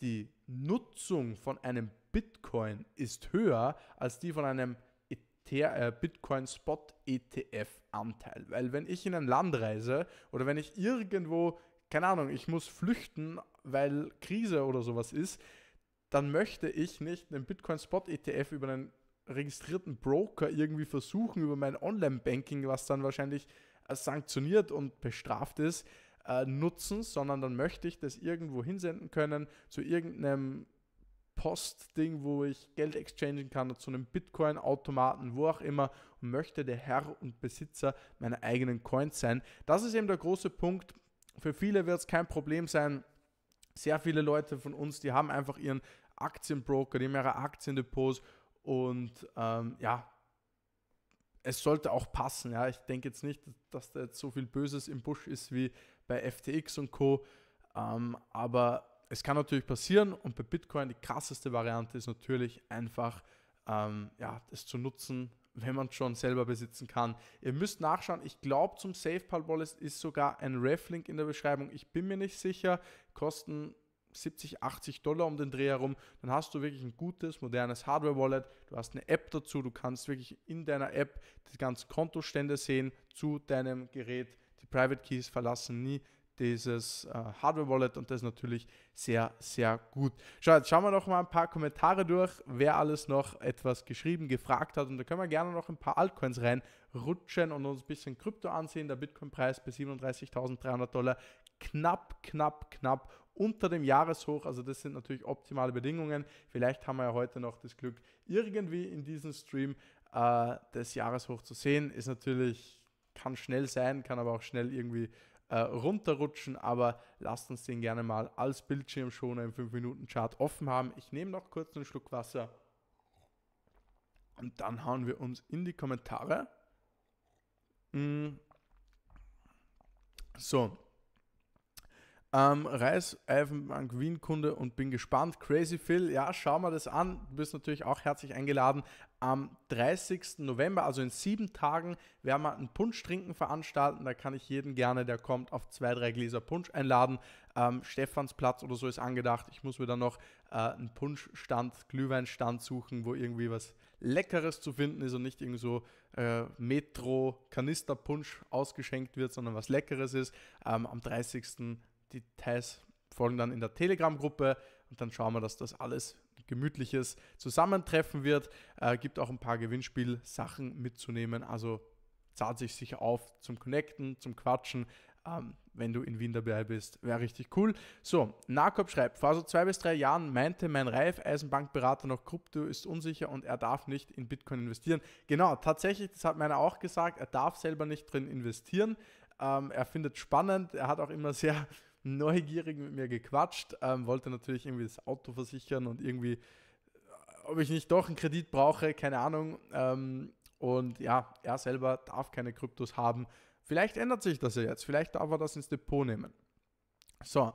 die Nutzung von einem Bitcoin ist höher als die von einem äh, Bitcoin Spot ETF Anteil. Weil wenn ich in ein Land reise oder wenn ich irgendwo, keine Ahnung, ich muss flüchten, weil Krise oder sowas ist, dann möchte ich nicht einen Bitcoin Spot ETF über einen registrierten Broker irgendwie versuchen, über mein Online-Banking, was dann wahrscheinlich äh, sanktioniert und bestraft ist, äh, Nutzens, sondern dann möchte ich das irgendwo hinsenden können zu irgendeinem Postding, wo ich Geld exchangen kann, zu einem Bitcoin-Automaten, wo auch immer, und möchte der Herr und Besitzer meiner eigenen Coins sein. Das ist eben der große Punkt. Für viele wird es kein Problem sein. Sehr viele Leute von uns, die haben einfach ihren Aktienbroker, die haben ihre Aktiendepots und ähm, ja, es sollte auch passen. Ja, ich denke jetzt nicht, dass da jetzt so viel Böses im Busch ist wie bei FTX und Co. Ähm, aber es kann natürlich passieren und bei Bitcoin die krasseste Variante ist natürlich einfach, ähm, ja, es zu nutzen, wenn man schon selber besitzen kann. Ihr müsst nachschauen, ich glaube zum SafePal Wallet ist sogar ein Reflink in der Beschreibung, ich bin mir nicht sicher, kosten 70, 80 Dollar um den Dreh herum, dann hast du wirklich ein gutes, modernes Hardware-Wallet. Du hast eine App dazu, du kannst wirklich in deiner App die ganzen Kontostände sehen zu deinem Gerät. Private Keys verlassen nie dieses äh, Hardware-Wallet und das ist natürlich sehr, sehr gut. Schau, jetzt schauen wir noch mal ein paar Kommentare durch, wer alles noch etwas geschrieben, gefragt hat und da können wir gerne noch ein paar Altcoins reinrutschen und uns ein bisschen Krypto ansehen. Der Bitcoin-Preis bei 37.300 Dollar knapp, knapp, knapp unter dem Jahreshoch. Also das sind natürlich optimale Bedingungen. Vielleicht haben wir ja heute noch das Glück, irgendwie in diesem Stream äh, das Jahreshoch zu sehen. Ist natürlich kann schnell sein, kann aber auch schnell irgendwie äh, runterrutschen. Aber lasst uns den gerne mal als Bildschirmschoner im 5-Minuten-Chart offen haben. Ich nehme noch kurz einen Schluck Wasser und dann hauen wir uns in die Kommentare. Mm. So, ähm, Raiffeisenbank Wien-Kunde und bin gespannt. Crazy Phil, ja, schau mal das an. Du bist natürlich auch herzlich eingeladen. Am 30. November, also in sieben Tagen, werden wir einen Punsch-Trinken veranstalten. Da kann ich jeden gerne, der kommt, auf zwei, drei Gläser Punsch einladen. Ähm, Stephansplatz oder so ist angedacht. Ich muss mir dann noch äh, einen Punschstand, Glühweinstand suchen, wo irgendwie was Leckeres zu finden ist und nicht irgend so äh, Metro-Kanisterpunsch ausgeschenkt wird, sondern was Leckeres ist. Ähm, am 30. November. Details folgen dann in der Telegram-Gruppe und dann schauen wir, dass das alles gemütliches Zusammentreffen wird. Äh, gibt auch ein paar Gewinnspiel-Sachen mitzunehmen. Also zahlt sich sicher auf zum Connecten, zum Quatschen. Ähm, wenn du in Wien dabei bist, wäre richtig cool. So, Nakob schreibt, vor so zwei bis drei Jahren meinte mein Reifeisenbankberater noch, Krypto ist unsicher und er darf nicht in Bitcoin investieren. Genau, tatsächlich, das hat meiner auch gesagt, er darf selber nicht drin investieren. Ähm, er findet spannend, er hat auch immer sehr neugierig mit mir gequatscht, ähm, wollte natürlich irgendwie das Auto versichern und irgendwie, äh, ob ich nicht doch einen Kredit brauche, keine Ahnung. Ähm, und ja, er selber darf keine Kryptos haben. Vielleicht ändert sich das ja jetzt, vielleicht darf er das ins Depot nehmen. So,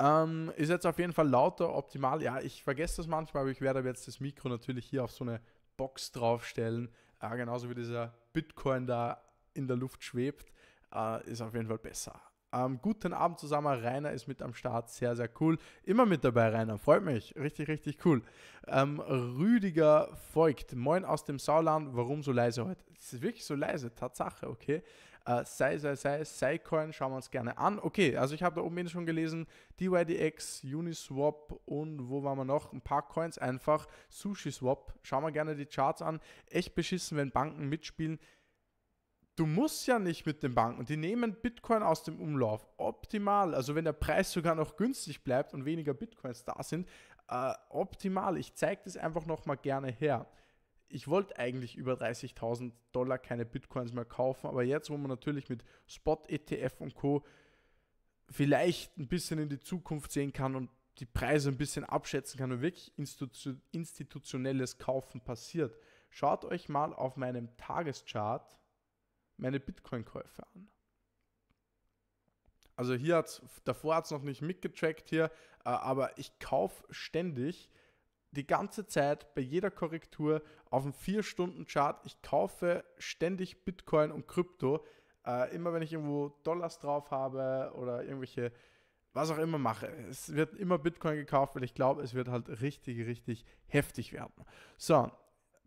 ähm, ist jetzt auf jeden Fall lauter, optimal. Ja, ich vergesse das manchmal, aber ich werde jetzt das Mikro natürlich hier auf so eine Box draufstellen. Äh, genauso wie dieser Bitcoin da in der Luft schwebt, äh, ist auf jeden Fall besser. Ähm, guten Abend zusammen. Rainer ist mit am Start. Sehr, sehr cool. Immer mit dabei, Rainer. Freut mich. Richtig, richtig cool. Ähm, Rüdiger folgt. Moin aus dem Sauland. Warum so leise heute? Es ist wirklich so leise. Tatsache, okay. Äh, sei, sei, sei, Sidecoin. Schauen wir uns gerne an. Okay, also ich habe da oben schon gelesen. DYDX, Uniswap und wo waren wir noch? Ein paar Coins einfach. SushiSwap. Schauen wir gerne die Charts an. Echt beschissen, wenn Banken mitspielen du musst ja nicht mit den Banken, die nehmen Bitcoin aus dem Umlauf. Optimal. Also wenn der Preis sogar noch günstig bleibt und weniger Bitcoins da sind, äh, optimal. Ich zeige das einfach nochmal gerne her. Ich wollte eigentlich über 30.000 Dollar keine Bitcoins mehr kaufen, aber jetzt, wo man natürlich mit Spot, ETF und Co. vielleicht ein bisschen in die Zukunft sehen kann und die Preise ein bisschen abschätzen kann und wirklich institutionelles Kaufen passiert. Schaut euch mal auf meinem Tageschart meine Bitcoin-Käufe an. Also hier hat davor hat es noch nicht mitgetrackt hier, äh, aber ich kaufe ständig die ganze Zeit bei jeder Korrektur auf dem 4-Stunden-Chart. Ich kaufe ständig Bitcoin und Krypto. Äh, immer wenn ich irgendwo Dollars drauf habe oder irgendwelche, was auch immer mache. Es wird immer Bitcoin gekauft, weil ich glaube, es wird halt richtig, richtig heftig werden. So,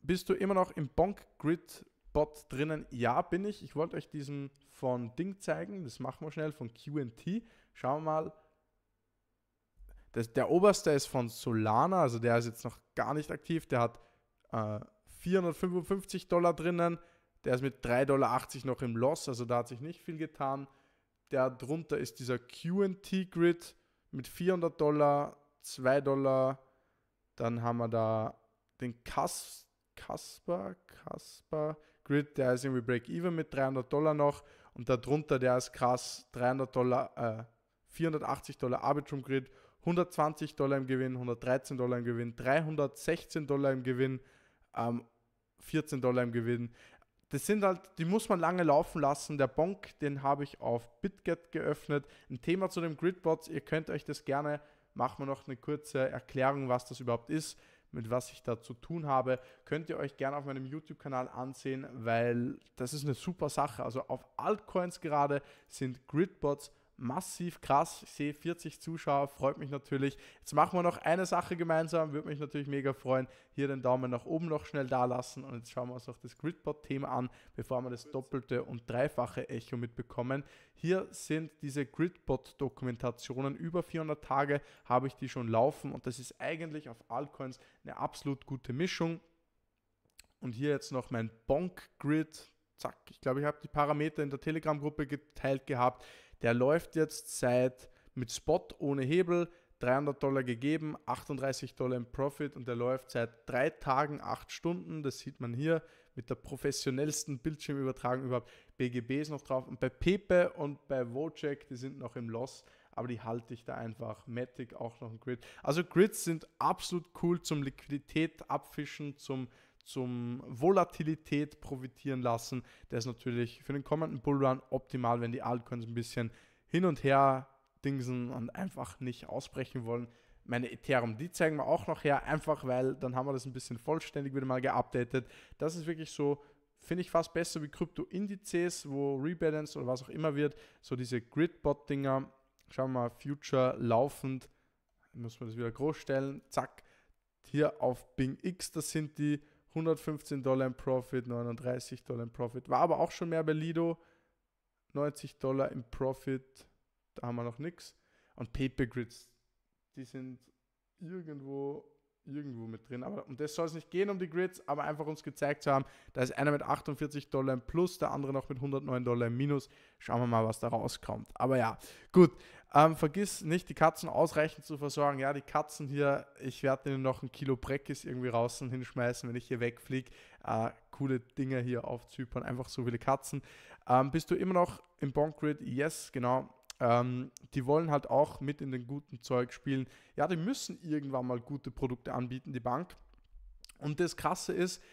bist du immer noch im Bonk Grid Bot drinnen. Ja, bin ich. Ich wollte euch diesen von Ding zeigen. Das machen wir schnell von QT. Schauen wir mal. Das, der oberste ist von Solana, also der ist jetzt noch gar nicht aktiv. Der hat äh, 455 Dollar drinnen. Der ist mit 3,80 Dollar noch im Loss, also da hat sich nicht viel getan. Der drunter ist dieser QT Grid mit 400 Dollar, 2 Dollar. Dann haben wir da den Kas Kasper, Kasper, Grid, der ist irgendwie Break-Even mit 300 Dollar noch und darunter, der ist krass, 300 Dollar, äh, 480 Dollar Arbitrum Grid, 120 Dollar im Gewinn, 113 Dollar im Gewinn, 316 Dollar im Gewinn, ähm, 14 Dollar im Gewinn. Das sind halt, die muss man lange laufen lassen. Der Bonk, den habe ich auf BitGet geöffnet. Ein Thema zu dem Gridbots, ihr könnt euch das gerne, machen wir noch eine kurze Erklärung, was das überhaupt ist mit was ich da zu tun habe, könnt ihr euch gerne auf meinem YouTube-Kanal ansehen, weil das ist eine super Sache. Also auf Altcoins gerade sind Gridbots massiv krass. Ich sehe 40 Zuschauer, freut mich natürlich. Jetzt machen wir noch eine Sache gemeinsam, würde mich natürlich mega freuen. Hier den Daumen nach oben noch schnell da lassen und jetzt schauen wir uns noch das Gridbot-Thema an, bevor wir das doppelte und dreifache Echo mitbekommen. Hier sind diese Gridbot-Dokumentationen über 400 Tage habe ich die schon laufen und das ist eigentlich auf Altcoins eine absolut gute Mischung. Und hier jetzt noch mein Bonk-Grid. Zack, ich glaube, ich habe die Parameter in der Telegram-Gruppe geteilt gehabt. Der läuft jetzt seit mit Spot ohne Hebel 300 Dollar gegeben, 38 Dollar im Profit und der läuft seit drei Tagen, acht Stunden. Das sieht man hier mit der professionellsten Bildschirmübertragung überhaupt. BGB ist noch drauf und bei Pepe und bei Wojcik, die sind noch im Loss, aber die halte ich da einfach. Matic auch noch ein Grid. Also Grids sind absolut cool zum Liquidität abfischen, zum zum Volatilität profitieren lassen. Der ist natürlich für den kommenden Bullrun optimal, wenn die Altcoins ein bisschen hin und her dingsen und einfach nicht ausbrechen wollen. Meine Ethereum, die zeigen wir auch noch her, einfach weil dann haben wir das ein bisschen vollständig wieder mal geupdatet. Das ist wirklich so, finde ich fast besser wie Krypto-Indizes, wo Rebalance oder was auch immer wird. So diese Gridbot-Dinger, schauen wir mal, Future laufend, muss man das wieder großstellen, zack, hier auf Bing X, das sind die 115 Dollar im Profit, 39 Dollar im Profit. War aber auch schon mehr bei Lido. 90 Dollar im Profit, da haben wir noch nichts. Und Paper Grids, die sind irgendwo, irgendwo mit drin. Aber um das soll es nicht gehen, um die Grids, aber einfach uns gezeigt zu haben, da ist einer mit 48 Dollar im Plus, der andere noch mit 109 Dollar im Minus. Schauen wir mal, was da rauskommt. Aber ja, gut. Ähm, vergiss nicht, die Katzen ausreichend zu versorgen. Ja, die Katzen hier, ich werde ihnen noch ein Kilo Breckis irgendwie raus und hinschmeißen, wenn ich hier wegfliege. Äh, coole Dinger hier auf Zypern, einfach so viele Katzen. Ähm, bist du immer noch im Bonkrit? Yes, genau. Ähm, die wollen halt auch mit in den guten Zeug spielen. Ja, die müssen irgendwann mal gute Produkte anbieten, die Bank. Und das Krasse ist,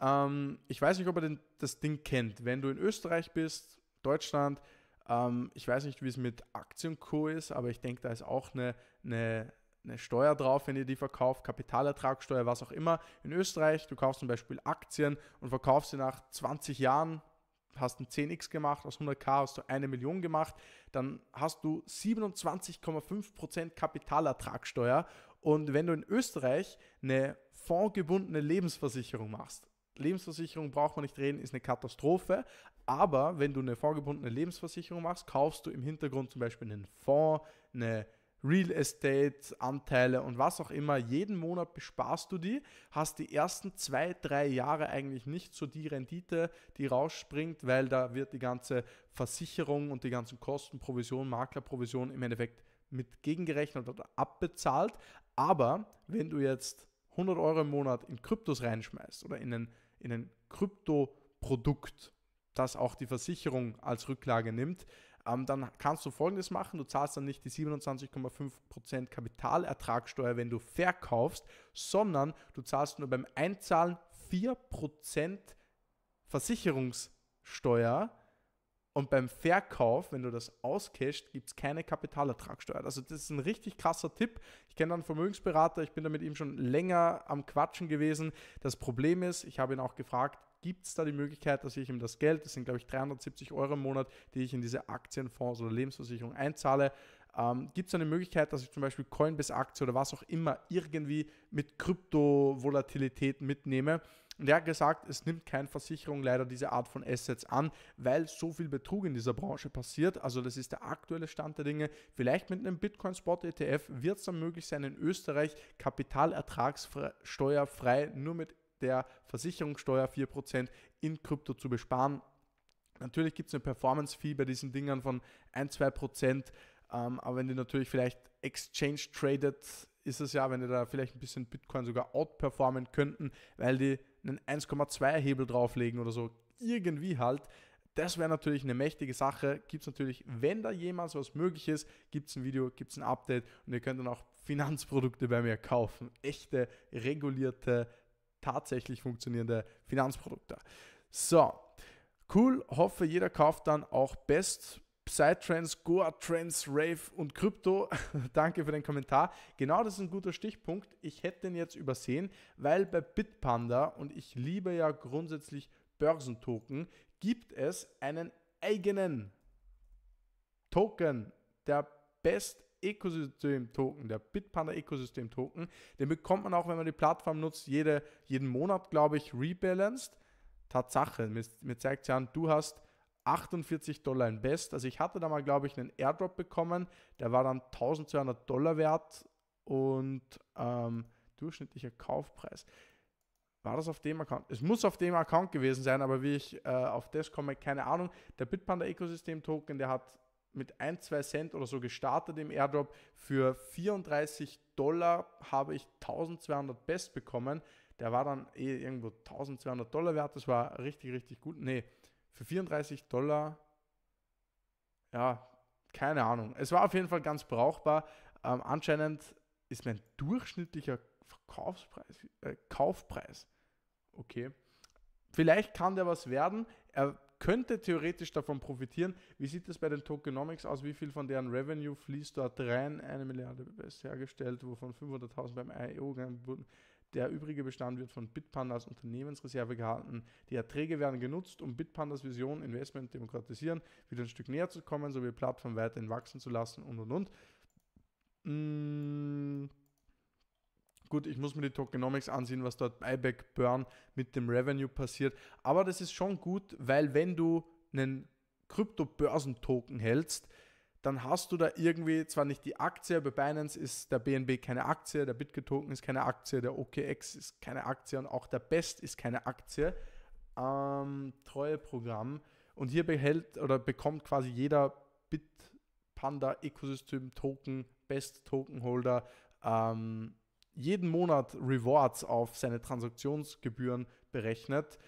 ähm, ich weiß nicht, ob ihr den, das Ding kennt. Wenn du in Österreich bist, Deutschland, ähm, ich weiß nicht, wie es mit Aktien Co. ist, aber ich denke, da ist auch eine, eine, eine Steuer drauf, wenn ihr die verkauft, Kapitalertragsteuer, was auch immer. In Österreich, du kaufst zum Beispiel Aktien und verkaufst sie nach 20 Jahren, hast ein 10x gemacht, aus 100k hast du eine Million gemacht, dann hast du 27,5% Kapitalertragsteuer. Und wenn du in Österreich eine fondgebundene Lebensversicherung machst, Lebensversicherung braucht man nicht reden, ist eine Katastrophe, aber wenn du eine vorgebundene Lebensversicherung machst, kaufst du im Hintergrund zum Beispiel einen Fonds, eine Real Estate, Anteile und was auch immer. Jeden Monat besparst du die, hast die ersten zwei, drei Jahre eigentlich nicht so die Rendite, die rausspringt, weil da wird die ganze Versicherung und die ganzen Kosten, Provision, Maklerprovision im Endeffekt mit gegengerechnet oder abbezahlt. Aber wenn du jetzt 100 Euro im Monat in Kryptos reinschmeißt oder in ein, in ein Krypto-Produkt, das auch die Versicherung als Rücklage nimmt, ähm, dann kannst du folgendes machen: Du zahlst dann nicht die 27,5% Kapitalertragssteuer, wenn du verkaufst, sondern du zahlst nur beim Einzahlen 4% Versicherungssteuer und beim Verkauf, wenn du das auscashst, gibt es keine Kapitalertragsteuer. Also das ist ein richtig krasser Tipp. Ich kenne einen Vermögensberater, ich bin da mit ihm schon länger am Quatschen gewesen. Das Problem ist, ich habe ihn auch gefragt, gibt es da die Möglichkeit, dass ich ihm das Geld, das sind glaube ich 370 Euro im Monat, die ich in diese Aktienfonds oder Lebensversicherung einzahle, ähm, gibt es eine Möglichkeit, dass ich zum Beispiel Coinbase-Aktie oder was auch immer irgendwie mit krypto volatilität mitnehme? Und er hat gesagt, es nimmt keine Versicherung leider diese Art von Assets an, weil so viel Betrug in dieser Branche passiert. Also das ist der aktuelle Stand der Dinge. Vielleicht mit einem Bitcoin-Spot-ETF wird es dann möglich sein, in Österreich kapitalertragssteuerfrei nur mit der Versicherungssteuer 4% in Krypto zu besparen. Natürlich gibt es eine Performance-Fee bei diesen Dingern von 1-2%, ähm, aber wenn die natürlich vielleicht Exchange-Traded ist es ja, wenn die da vielleicht ein bisschen Bitcoin sogar outperformen könnten, weil die einen 1,2 Hebel drauflegen oder so. Irgendwie halt. Das wäre natürlich eine mächtige Sache. Gibt es natürlich, wenn da jemals was möglich ist, gibt es ein Video, gibt es ein Update und ihr könnt dann auch Finanzprodukte bei mir kaufen. Echte, regulierte, tatsächlich funktionierende Finanzprodukte. So, cool. Hoffe, jeder kauft dann auch Best Psytrans, Goa, Trance, Rave und Krypto. Danke für den Kommentar. Genau das ist ein guter Stichpunkt. Ich hätte den jetzt übersehen, weil bei Bitpanda und ich liebe ja grundsätzlich Börsentoken, gibt es einen eigenen Token, der Best Ecosystem Token, der Bitpanda Ecosystem Token. Den bekommt man auch, wenn man die Plattform nutzt, jede, jeden Monat, glaube ich, rebalanced. Tatsache, mir, mir zeigt es ja an, du hast 48 Dollar in Best. Also ich hatte da mal, glaube ich, einen Airdrop bekommen, der war dann 1200 Dollar wert und ähm, durchschnittlicher Kaufpreis. War das auf dem Account? Es muss auf dem Account gewesen sein, aber wie ich äh, auf das komme, keine Ahnung. Der Bitpanda Ecosystem Token, der hat mit 1, 2 Cent oder so gestartet im Airdrop. Für 34 Dollar habe ich 1200 Best bekommen. Der war dann eh irgendwo 1200 Dollar wert. Das war richtig, richtig gut. Nee, für 34 Dollar, ja, keine Ahnung. Es war auf jeden Fall ganz brauchbar. Ähm, anscheinend ist mein durchschnittlicher Verkaufspreis, äh, Kaufpreis, okay. Vielleicht kann der was werden. Er könnte theoretisch davon profitieren. Wie sieht es bei den Tokenomics aus? Wie viel von deren Revenue fließt dort rein? Eine Milliarde ist hergestellt, wovon 500.000 beim IO wurden. Der übrige Bestand wird von Bitpandas Unternehmensreserve gehalten. Die Erträge werden genutzt, um Bitpandas Vision Investment demokratisieren, wieder ein Stück näher zu kommen, sowie die Plattform weiterhin wachsen zu lassen und und und. Mm. Gut, ich muss mir die Tokenomics ansehen, was dort Buyback Burn mit dem Revenue passiert. Aber das ist schon gut, weil wenn du einen Kryptobörsentoken hältst, dann hast du da irgendwie zwar nicht die Aktie, bei Binance ist der BNB keine Aktie, der BitGetoken ist keine Aktie, der OKX ist keine Aktie und auch der Best ist keine Aktie. Ähm, Treueprogramm. Und hier behält oder bekommt quasi jeder Bitpanda Ecosystem Token, Best Token Holder ähm, jeden Monat Rewards auf seine Transaktionsgebühren berechnet.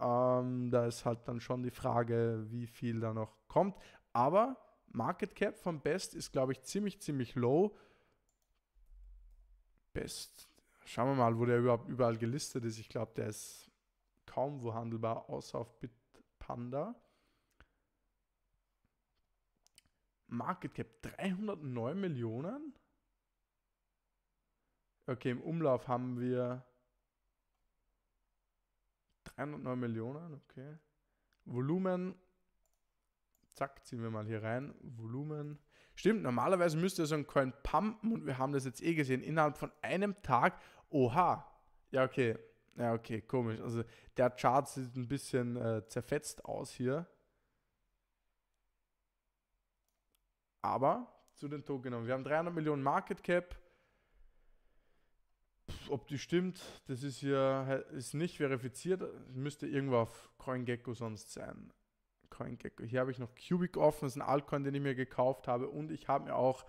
Ähm, da ist halt dann schon die Frage, wie viel da noch kommt. Aber Market Cap von Best ist, glaube ich, ziemlich, ziemlich low. Best, schauen wir mal, wo der überhaupt überall gelistet ist. Ich glaube, der ist kaum wo handelbar, außer auf Bitpanda. Market Cap 309 Millionen? Okay, im Umlauf haben wir 309 Millionen, okay. Volumen Zack, ziehen wir mal hier rein. Volumen. Stimmt, normalerweise müsste so ein Coin pumpen und wir haben das jetzt eh gesehen. Innerhalb von einem Tag. Oha. Ja, okay. Ja, okay, komisch. Also der Chart sieht ein bisschen äh, zerfetzt aus hier. Aber zu den Token. Wir haben 300 Millionen Market Cap. ob die stimmt, das ist hier ist nicht verifiziert. Müsste irgendwo auf CoinGecko sonst sein. CoinGecko. Hier habe ich noch Cubic offen, das ist ein Altcoin, den ich mir gekauft habe. Und ich habe mir auch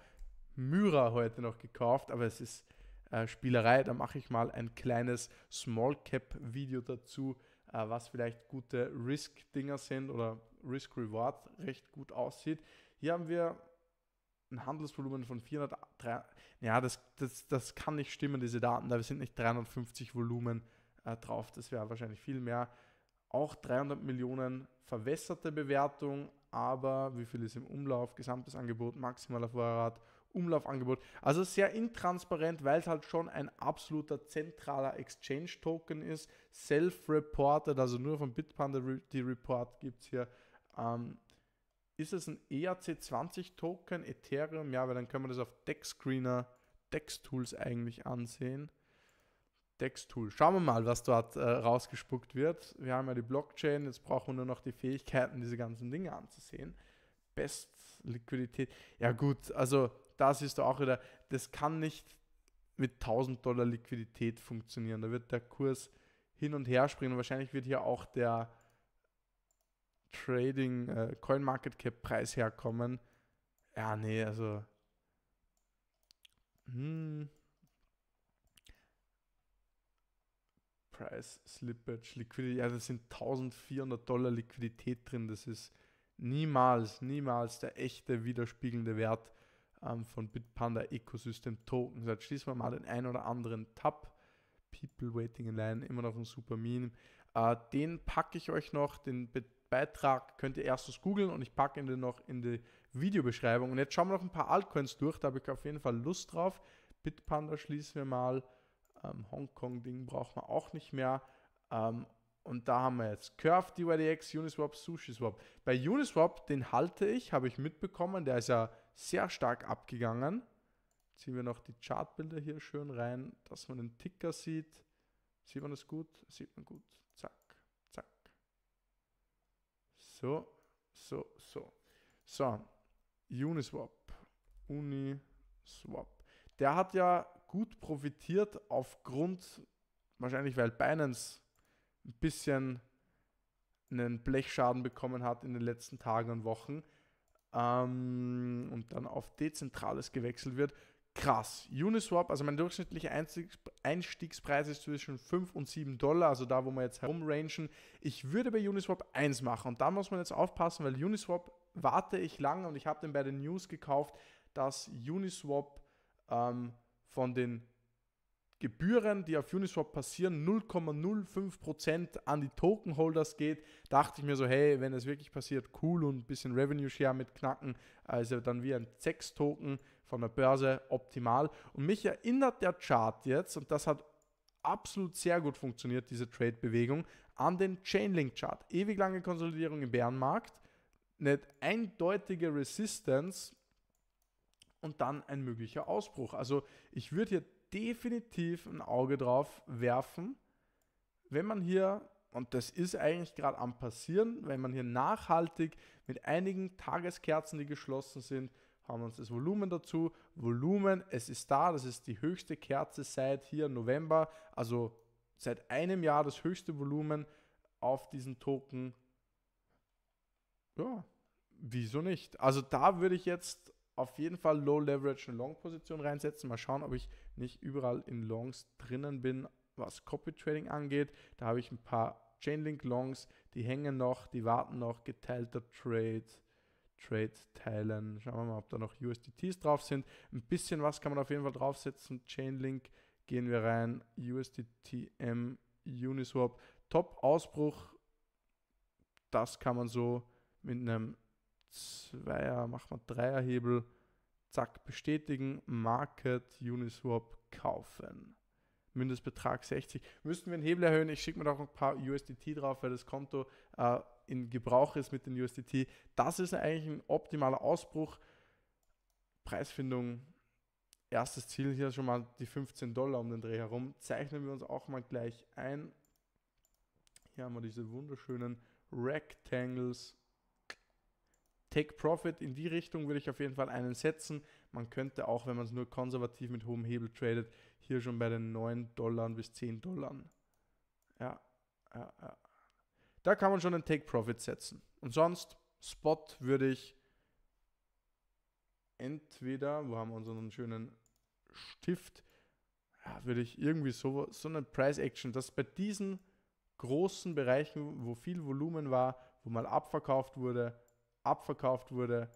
Myra heute noch gekauft, aber es ist äh, Spielerei. Da mache ich mal ein kleines Small Cap Video dazu, äh, was vielleicht gute Risk-Dinger sind oder Risk-Reward recht gut aussieht. Hier haben wir ein Handelsvolumen von 403. Ja, das, das, das kann nicht stimmen, diese Daten, da sind nicht 350 Volumen äh, drauf. Das wäre wahrscheinlich viel mehr. Auch 300 Millionen verwässerte Bewertung, aber wie viel ist im Umlauf, gesamtes Angebot, maximaler Vorrat, Umlaufangebot. Also sehr intransparent, weil es halt schon ein absoluter zentraler Exchange-Token ist, self-reported, also nur von Bitpanda die Report gibt es hier. Ähm, ist es ein ERC20-Token, Ethereum? Ja, weil dann können wir das auf Deck-Screener, Dex-Tools eigentlich ansehen. Dex-Tool. Schauen wir mal, was dort äh, rausgespuckt wird. Wir haben ja die Blockchain, jetzt brauchen wir nur noch die Fähigkeiten, diese ganzen Dinge anzusehen. Best Liquidität. Ja gut, also das ist auch wieder, das kann nicht mit 1000 Dollar Liquidität funktionieren. Da wird der Kurs hin und her springen. Wahrscheinlich wird hier auch der Trading äh, Coin Market Cap Preis herkommen. Ja, nee, also. Hm. Price Slippage Liquidity, ja, da sind 1400 Dollar Liquidität drin. Das ist niemals, niemals der echte widerspiegelnde Wert ähm, von Bitpanda Ecosystem Tokens. Jetzt schließen wir mal den ein oder anderen Tab. People Waiting in Line, immer noch ein super Meme. Äh, den packe ich euch noch, den Be Beitrag könnt ihr erstens googeln und ich packe ihn dann noch in die Videobeschreibung. Und jetzt schauen wir noch ein paar Altcoins durch, da habe ich auf jeden Fall Lust drauf. Bitpanda schließen wir mal. Ähm, Hongkong-Ding braucht man auch nicht mehr. Ähm, und da haben wir jetzt Curve, DYDX, Uniswap, SushiSwap. Bei Uniswap, den halte ich, habe ich mitbekommen, der ist ja sehr stark abgegangen. Ziehen wir noch die Chartbilder hier schön rein, dass man den Ticker sieht. Sieht man das gut? Sieht man gut. Zack, zack. So, so, so. So, Uniswap. Uniswap. Der hat ja gut profitiert aufgrund, wahrscheinlich weil Binance ein bisschen einen Blechschaden bekommen hat in den letzten Tagen und Wochen ähm, und dann auf Dezentrales gewechselt wird. Krass. Uniswap, also mein durchschnittlicher Einstiegspreis ist zwischen 5 und 7 Dollar, also da, wo wir jetzt herumrangen. Ich würde bei Uniswap 1 machen und da muss man jetzt aufpassen, weil Uniswap warte ich lange und ich habe den bei den News gekauft, dass Uniswap ähm, von den Gebühren, die auf Uniswap passieren, 0,05% an die Tokenholders geht, dachte ich mir so, hey, wenn das wirklich passiert, cool und ein bisschen Revenue Share mit knacken, also dann wie ein ZEX-Token von der Börse, optimal. Und mich erinnert der Chart jetzt, und das hat absolut sehr gut funktioniert, diese Trade-Bewegung, an den Chainlink-Chart. Ewig lange Konsolidierung im Bärenmarkt, eine eindeutige Resistance und dann ein möglicher Ausbruch. Also ich würde hier definitiv ein Auge drauf werfen, wenn man hier, und das ist eigentlich gerade am passieren, wenn man hier nachhaltig mit einigen Tageskerzen, die geschlossen sind, haben wir uns das Volumen dazu. Volumen, es ist da, das ist die höchste Kerze seit hier November, also seit einem Jahr das höchste Volumen auf diesen Token. Ja, wieso nicht? Also da würde ich jetzt auf jeden Fall Low Leverage eine Long-Position reinsetzen. Mal schauen, ob ich nicht überall in Longs drinnen bin, was Copy Trading angeht. Da habe ich ein paar Chainlink Longs, die hängen noch, die warten noch, geteilter Trade. Trade teilen. Schauen wir mal, ob da noch USDTs drauf sind. Ein bisschen was kann man auf jeden Fall draufsetzen. Chainlink gehen wir rein. USDTM, Uniswap. Top Ausbruch. Das kann man so mit einem Zweier, machen wir Dreierhebel, zack, bestätigen, Market, Uniswap, kaufen. Mindestbetrag 60. Müssten wir einen Hebel erhöhen? Ich schicke mir doch ein paar USDT drauf, weil das Konto äh, in Gebrauch ist mit den USDT. Das ist eigentlich ein optimaler Ausbruch. Preisfindung, erstes Ziel hier schon mal die 15 Dollar um den Dreh herum. Zeichnen wir uns auch mal gleich ein. Hier haben wir diese wunderschönen Rectangles. Take Profit in die Richtung würde ich auf jeden Fall einen setzen. Man könnte auch, wenn man es nur konservativ mit hohem Hebel tradet, hier schon bei den 9 Dollar bis 10 Dollar. Ja, ja, ja. Da kann man schon einen Take Profit setzen. Und sonst, Spot würde ich entweder, wo haben wir unseren schönen Stift, ja, würde ich irgendwie so, so eine Price Action, dass bei diesen großen Bereichen, wo viel Volumen war, wo mal abverkauft wurde, abverkauft wurde,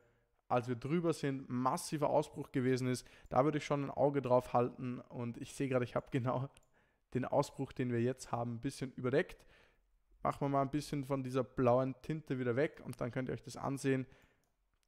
als wir drüber sind, massiver Ausbruch gewesen ist. Da würde ich schon ein Auge drauf halten und ich sehe gerade, ich habe genau den Ausbruch, den wir jetzt haben, ein bisschen überdeckt. Machen wir mal ein bisschen von dieser blauen Tinte wieder weg und dann könnt ihr euch das ansehen.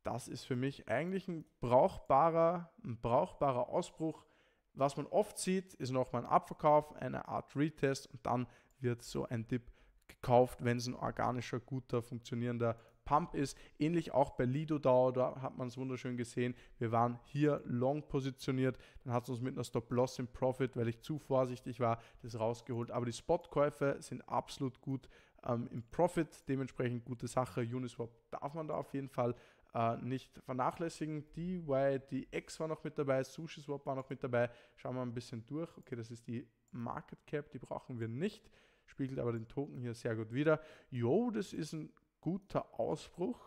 Das ist für mich eigentlich ein brauchbarer, ein brauchbarer Ausbruch. Was man oft sieht, ist nochmal ein Abverkauf, eine Art Retest und dann wird so ein Dip gekauft, wenn es ein organischer, guter, funktionierender Pump ist. Ähnlich auch bei Lido Dow, da hat man es wunderschön gesehen. Wir waren hier long positioniert, dann hat es uns mit einer Stop-Loss im Profit, weil ich zu vorsichtig war, das rausgeholt. Aber die Spotkäufe sind absolut gut ähm, im Profit, dementsprechend gute Sache. Uniswap darf man da auf jeden Fall äh, nicht vernachlässigen. Die Y, die X war noch mit dabei, Sushi Swap war noch mit dabei. Schauen wir ein bisschen durch. Okay, das ist die Market Cap, die brauchen wir nicht. Spiegelt aber den Token hier sehr gut wieder. Jo, das ist ein guter Ausbruch,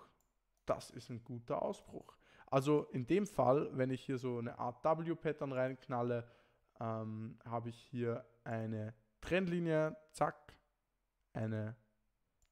das ist ein guter Ausbruch. Also in dem Fall, wenn ich hier so eine Art W-Pattern reinknalle, ähm, habe ich hier eine Trendlinie, zack, eine,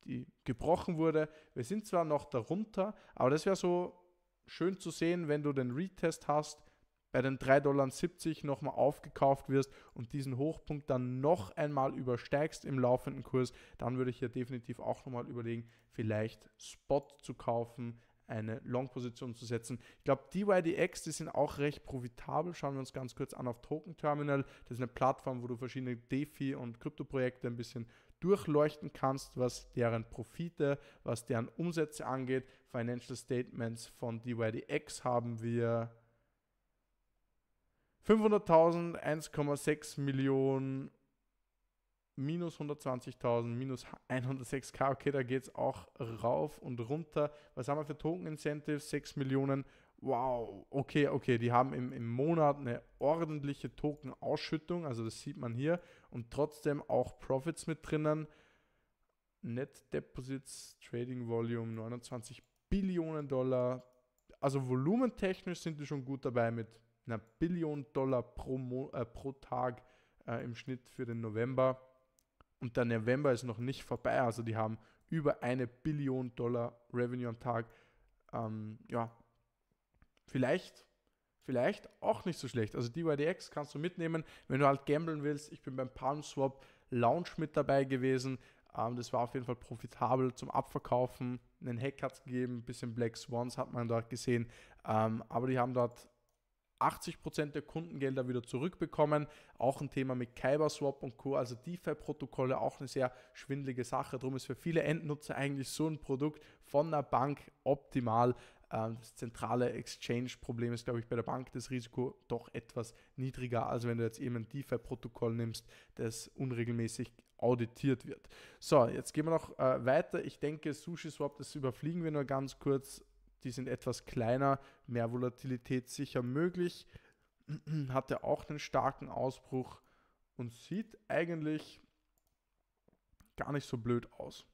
die gebrochen wurde. Wir sind zwar noch darunter, aber das wäre so schön zu sehen, wenn du den Retest hast, bei den 3,70 Dollar nochmal aufgekauft wirst und diesen Hochpunkt dann noch einmal übersteigst im laufenden Kurs, dann würde ich hier definitiv auch nochmal überlegen, vielleicht Spot zu kaufen, eine Long-Position zu setzen. Ich glaube, DYDX, die sind auch recht profitabel. Schauen wir uns ganz kurz an auf Token Terminal. Das ist eine Plattform, wo du verschiedene DeFi- und Krypto-Projekte ein bisschen durchleuchten kannst, was deren Profite, was deren Umsätze angeht. Financial Statements von DYDX haben wir 500.000, 1,6 Millionen, minus 120.000, minus 106k. Okay, da geht es auch rauf und runter. Was haben wir für Token-Incentives? 6 Millionen. Wow, okay, okay, die haben im, im Monat eine ordentliche Token-Ausschüttung, also das sieht man hier, und trotzdem auch Profits mit drinnen. Net Deposits, Trading Volume 29 Billionen Dollar. Also volumentechnisch sind die schon gut dabei mit einer Billion Dollar pro, Mo äh, pro Tag äh, im Schnitt für den November. Und der November ist noch nicht vorbei. Also die haben über eine Billion Dollar Revenue am Tag. Ähm, ja, vielleicht, vielleicht auch nicht so schlecht. Also DYDX kannst du mitnehmen, wenn du halt gamblen willst. Ich bin beim Palm Swap Lounge mit dabei gewesen. Ähm, das war auf jeden Fall profitabel zum Abverkaufen. Einen Hack hat es gegeben, ein bisschen Black Swans hat man dort gesehen. Ähm, aber die haben dort 80% Prozent der Kundengelder wieder zurückbekommen. Auch ein Thema mit KyberSwap und Co., also DeFi-Protokolle, auch eine sehr schwindelige Sache. Darum ist für viele Endnutzer eigentlich so ein Produkt von der Bank optimal. Ähm, das zentrale Exchange-Problem ist, glaube ich, bei der Bank das Risiko doch etwas niedriger, als wenn du jetzt eben ein DeFi-Protokoll nimmst, das unregelmäßig auditiert wird. So, jetzt gehen wir noch äh, weiter. Ich denke, SushiSwap, das überfliegen wir nur ganz kurz. Die sind etwas kleiner, mehr Volatilität sicher möglich. Hat er auch einen starken Ausbruch und sieht eigentlich gar nicht so blöd aus.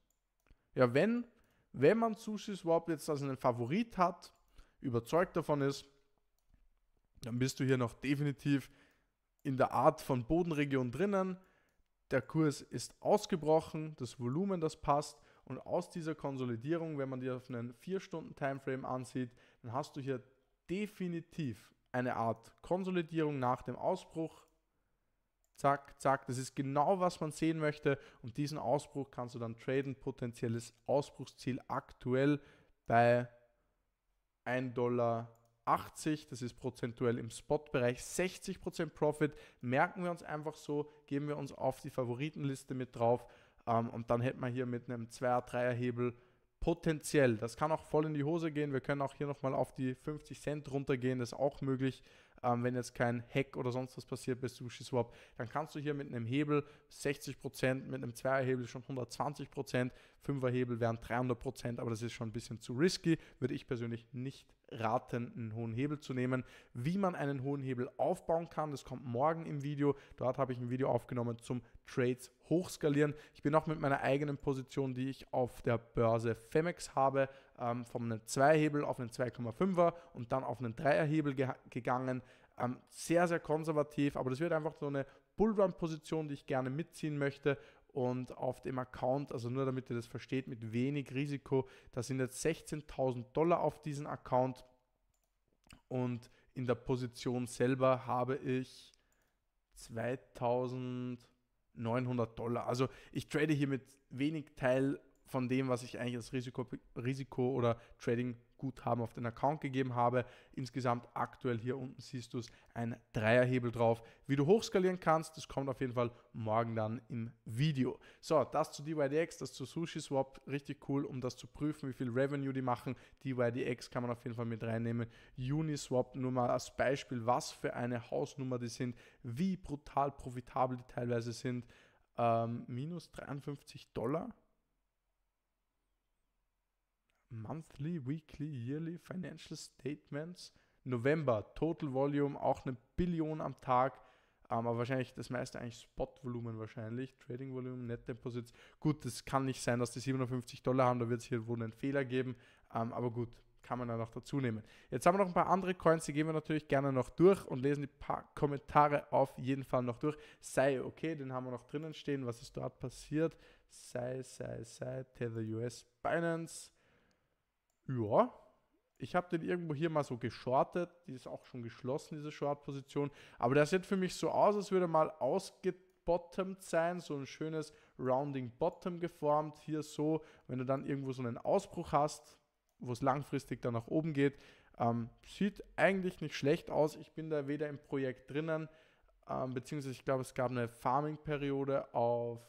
Ja, wenn, wenn man Sushi Swap jetzt als einen Favorit hat, überzeugt davon ist, dann bist du hier noch definitiv in der Art von Bodenregion drinnen. Der Kurs ist ausgebrochen, das Volumen, das passt. Und aus dieser Konsolidierung, wenn man die auf einen 4-Stunden-Timeframe ansieht, dann hast du hier definitiv eine Art Konsolidierung nach dem Ausbruch. Zack, zack, das ist genau, was man sehen möchte. Und diesen Ausbruch kannst du dann traden. Potenzielles Ausbruchsziel aktuell bei 1,80 Dollar das ist prozentuell im Spot-Bereich 60% Profit. Merken wir uns einfach so, geben wir uns auf die Favoritenliste mit drauf ähm, und dann hätten wir hier mit einem 2er, 3er Hebel potenziell, das kann auch voll in die Hose gehen. Wir können auch hier nochmal auf die 50 Cent runtergehen, das ist auch möglich ähm, wenn jetzt kein Hack oder sonst was passiert bei SushiSwap, dann kannst du hier mit einem Hebel 60%, mit einem Zweierhebel schon 120%, Fünferhebel wären 300%, aber das ist schon ein bisschen zu risky, würde ich persönlich nicht raten, einen hohen Hebel zu nehmen. Wie man einen hohen Hebel aufbauen kann, das kommt morgen im Video. Dort habe ich ein Video aufgenommen zum Trades hochskalieren. Ich bin auch mit meiner eigenen Position, die ich auf der Börse Femex habe, ähm, von einem 2-Hebel auf einen 2,5er und dann auf einen 3er-Hebel ge gegangen. Ähm, sehr, sehr konservativ, aber das wird einfach so eine Bullrun-Position, die ich gerne mitziehen möchte. Und auf dem Account, also nur damit ihr das versteht, mit wenig Risiko, da sind jetzt 16.000 Dollar auf diesem Account. Und in der Position selber habe ich 2.900 Dollar. Also ich trade hier mit wenig Teil von dem, was ich eigentlich als Risiko, Risiko oder Trading-Guthaben auf den Account gegeben habe. Insgesamt aktuell hier unten siehst du es, ein Dreierhebel drauf. Wie du hochskalieren kannst, das kommt auf jeden Fall morgen dann im Video. So, das zu DYDX, das zu SushiSwap, richtig cool, um das zu prüfen, wie viel Revenue die machen. DYDX kann man auf jeden Fall mit reinnehmen. Uniswap nur mal als Beispiel, was für eine Hausnummer die sind, wie brutal profitabel die teilweise sind. Ähm, minus 53 Dollar Monthly, Weekly, Yearly Financial Statements. November, Total Volume, auch eine Billion am Tag. Ähm, aber wahrscheinlich das meiste eigentlich Spot-Volumen wahrscheinlich. Trading Volumen, Net Deposits. Gut, das kann nicht sein, dass die 750 Dollar haben, da wird es hier wohl einen Fehler geben. Ähm, aber gut, kann man dann noch dazu nehmen. Jetzt haben wir noch ein paar andere Coins, die gehen wir natürlich gerne noch durch und lesen die paar Kommentare auf jeden Fall noch durch. Sei okay, den haben wir noch drinnen stehen. Was ist dort passiert? Sei, sei, sei, Tether US Binance ja, ich habe den irgendwo hier mal so geschortet. Die ist auch schon geschlossen, diese Short-Position. Aber der sieht für mich so aus, als würde er mal ausgebottomt sein. So ein schönes Rounding Bottom geformt. Hier so, wenn du dann irgendwo so einen Ausbruch hast, wo es langfristig dann nach oben geht. Ähm, sieht eigentlich nicht schlecht aus. Ich bin da weder im Projekt drinnen, ähm, beziehungsweise ich glaube, es gab eine Farming-Periode auf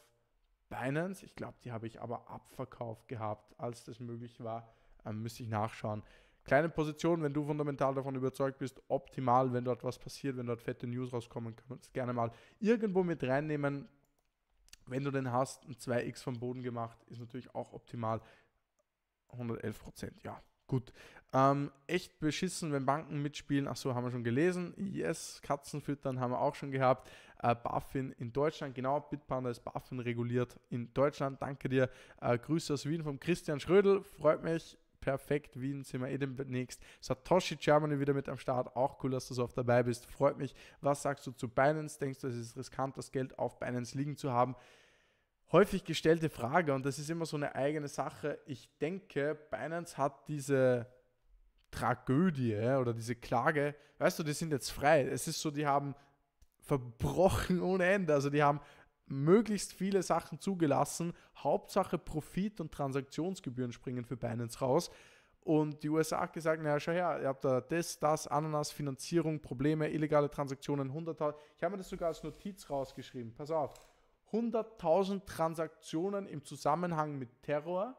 Binance. Ich glaube, die habe ich aber abverkauft gehabt, als das möglich war. Ähm, müsste ich nachschauen. Kleine Position, wenn du fundamental davon überzeugt bist, optimal, wenn dort was passiert, wenn dort fette News rauskommen, kann man es gerne mal irgendwo mit reinnehmen. Wenn du den hast, ein 2x vom Boden gemacht, ist natürlich auch optimal. 111 Prozent, ja, gut. Ähm, echt beschissen, wenn Banken mitspielen. Achso, haben wir schon gelesen. Yes, Katzenfüttern haben wir auch schon gehabt. Äh, BaFin in Deutschland, genau. Bitpanda ist BaFin reguliert in Deutschland. Danke dir. Äh, Grüße aus Wien vom Christian Schrödel. Freut mich perfekt Wien sind wir eh demnächst. Satoshi Germany wieder mit am Start. Auch cool, dass du so oft dabei bist. Freut mich. Was sagst du zu Binance? Denkst du, es ist riskant, das Geld auf Binance liegen zu haben? Häufig gestellte Frage und das ist immer so eine eigene Sache. Ich denke, Binance hat diese Tragödie oder diese Klage, weißt du, die sind jetzt frei. Es ist so, die haben verbrochen ohne Ende. Also die haben möglichst viele Sachen zugelassen. Hauptsache Profit und Transaktionsgebühren springen für Binance raus. Und die USA hat gesagt, naja, schau her, ihr habt da das, das, Ananas, Finanzierung, Probleme, illegale Transaktionen, 100.000. Ich habe mir das sogar als Notiz rausgeschrieben. Pass auf. 100.000 Transaktionen im Zusammenhang mit Terror,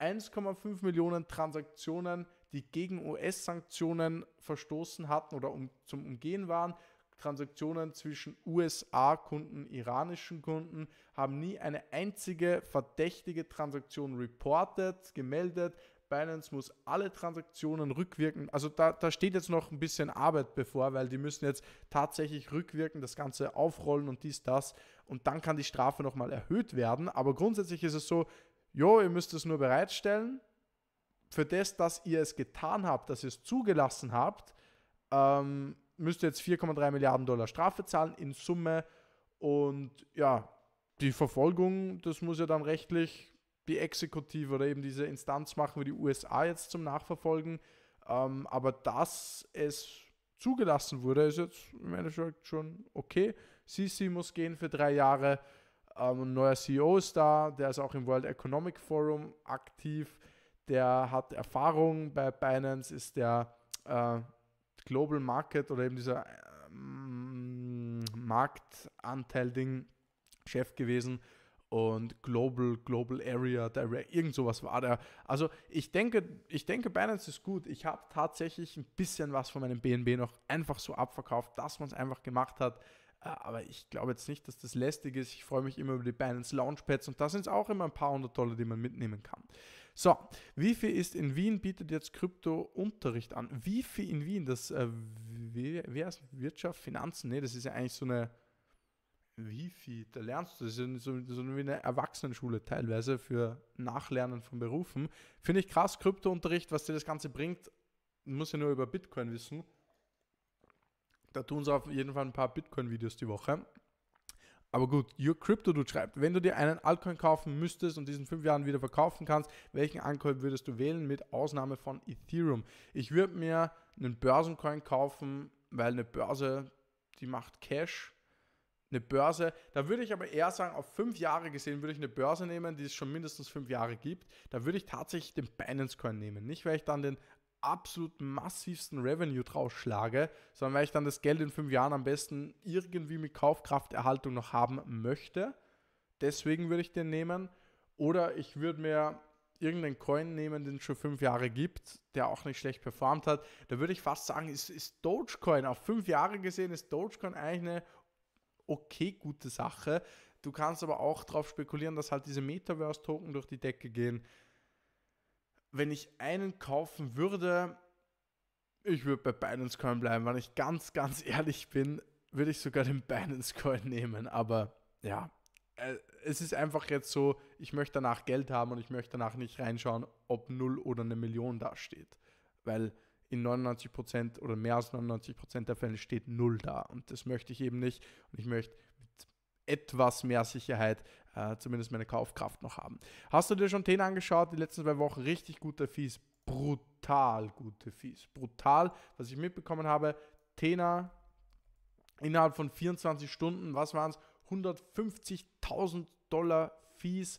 1,5 Millionen Transaktionen, die gegen US-Sanktionen verstoßen hatten oder um, zum Umgehen waren, Transaktionen zwischen USA-Kunden, iranischen Kunden, haben nie eine einzige verdächtige Transaktion reported, gemeldet. Binance muss alle Transaktionen rückwirken. also da, da steht jetzt noch ein bisschen Arbeit bevor, weil die müssen jetzt tatsächlich rückwirken, das Ganze aufrollen und dies, das. Und dann kann die Strafe nochmal erhöht werden. Aber grundsätzlich ist es so, jo, ihr müsst es nur bereitstellen. Für das, dass ihr es getan habt, dass ihr es zugelassen habt, ähm, müsste jetzt 4,3 Milliarden Dollar Strafe zahlen in Summe. Und ja, die Verfolgung, das muss ja dann rechtlich die Exekutive oder eben diese Instanz machen, wie die USA jetzt zum Nachverfolgen. Ähm, aber dass es zugelassen wurde, ist jetzt im Endeffekt schon okay. Sisi muss gehen für drei Jahre. Ähm, ein neuer CEO ist da, der ist auch im World Economic Forum aktiv. Der hat Erfahrung bei Binance, ist der äh, Global Market oder eben dieser ähm, Marktanteil-Ding Chef gewesen und Global, Global Area Direct, irgend sowas war der. Also ich denke, ich denke, Binance ist gut. Ich habe tatsächlich ein bisschen was von meinem BNB noch einfach so abverkauft, dass man es einfach gemacht hat. Äh, aber ich glaube jetzt nicht, dass das lästig ist. Ich freue mich immer über die Binance Launchpads und da sind es auch immer ein paar hundert Dollar, die man mitnehmen kann. So, Wifi ist in Wien, bietet jetzt Krypto-Unterricht an. Wifi in Wien, das, äh, wie, wie heißt Wirtschaft, Finanzen, nee, das ist ja eigentlich so eine Wifi, da lernst du, das ist so, so wie eine Erwachsenenschule teilweise für Nachlernen von Berufen. Finde ich krass, Krypto-Unterricht, was dir das Ganze bringt, muss ja nur über Bitcoin wissen. Da tun sie auf jeden Fall ein paar Bitcoin-Videos die Woche. Aber gut, Your Crypto Dude schreibt, wenn du dir einen Altcoin kaufen müsstest und diesen fünf Jahren wieder verkaufen kannst, welchen Altcoin würdest du wählen, mit Ausnahme von Ethereum? Ich würde mir einen Börsencoin kaufen, weil eine Börse, die macht Cash. Eine Börse, da würde ich aber eher sagen, auf fünf Jahre gesehen würde ich eine Börse nehmen, die es schon mindestens fünf Jahre gibt. Da würde ich tatsächlich den Binance Coin nehmen. Nicht, weil ich dann den absolut massivsten Revenue draus schlage, sondern weil ich dann das Geld in fünf Jahren am besten irgendwie mit Kaufkrafterhaltung noch haben möchte. Deswegen würde ich den nehmen. Oder ich würde mir irgendeinen Coin nehmen, den es schon fünf Jahre gibt, der auch nicht schlecht performt hat. Da würde ich fast sagen, ist, ist Dogecoin, auf fünf Jahre gesehen, ist Dogecoin eigentlich eine okay gute Sache. Du kannst aber auch darauf spekulieren, dass halt diese Metaverse-Token durch die Decke gehen wenn ich einen kaufen würde, ich würde bei Binance Coin bleiben. Wenn ich ganz, ganz ehrlich bin, würde ich sogar den Binance Coin nehmen. Aber ja, äh, es ist einfach jetzt so, ich möchte danach Geld haben und ich möchte danach nicht reinschauen, ob null oder eine Million dasteht. Weil in 99% oder mehr als 99% der Fälle steht null da. Und das möchte ich eben nicht. Und ich möchte mit etwas mehr Sicherheit äh, zumindest meine Kaufkraft noch haben. Hast du dir schon den angeschaut? Die letzten zwei Wochen richtig gute Fees. Brutal gute Fees. Brutal, was ich mitbekommen habe. Tena innerhalb von 24 Stunden, was waren es? 150.000 Dollar Fees.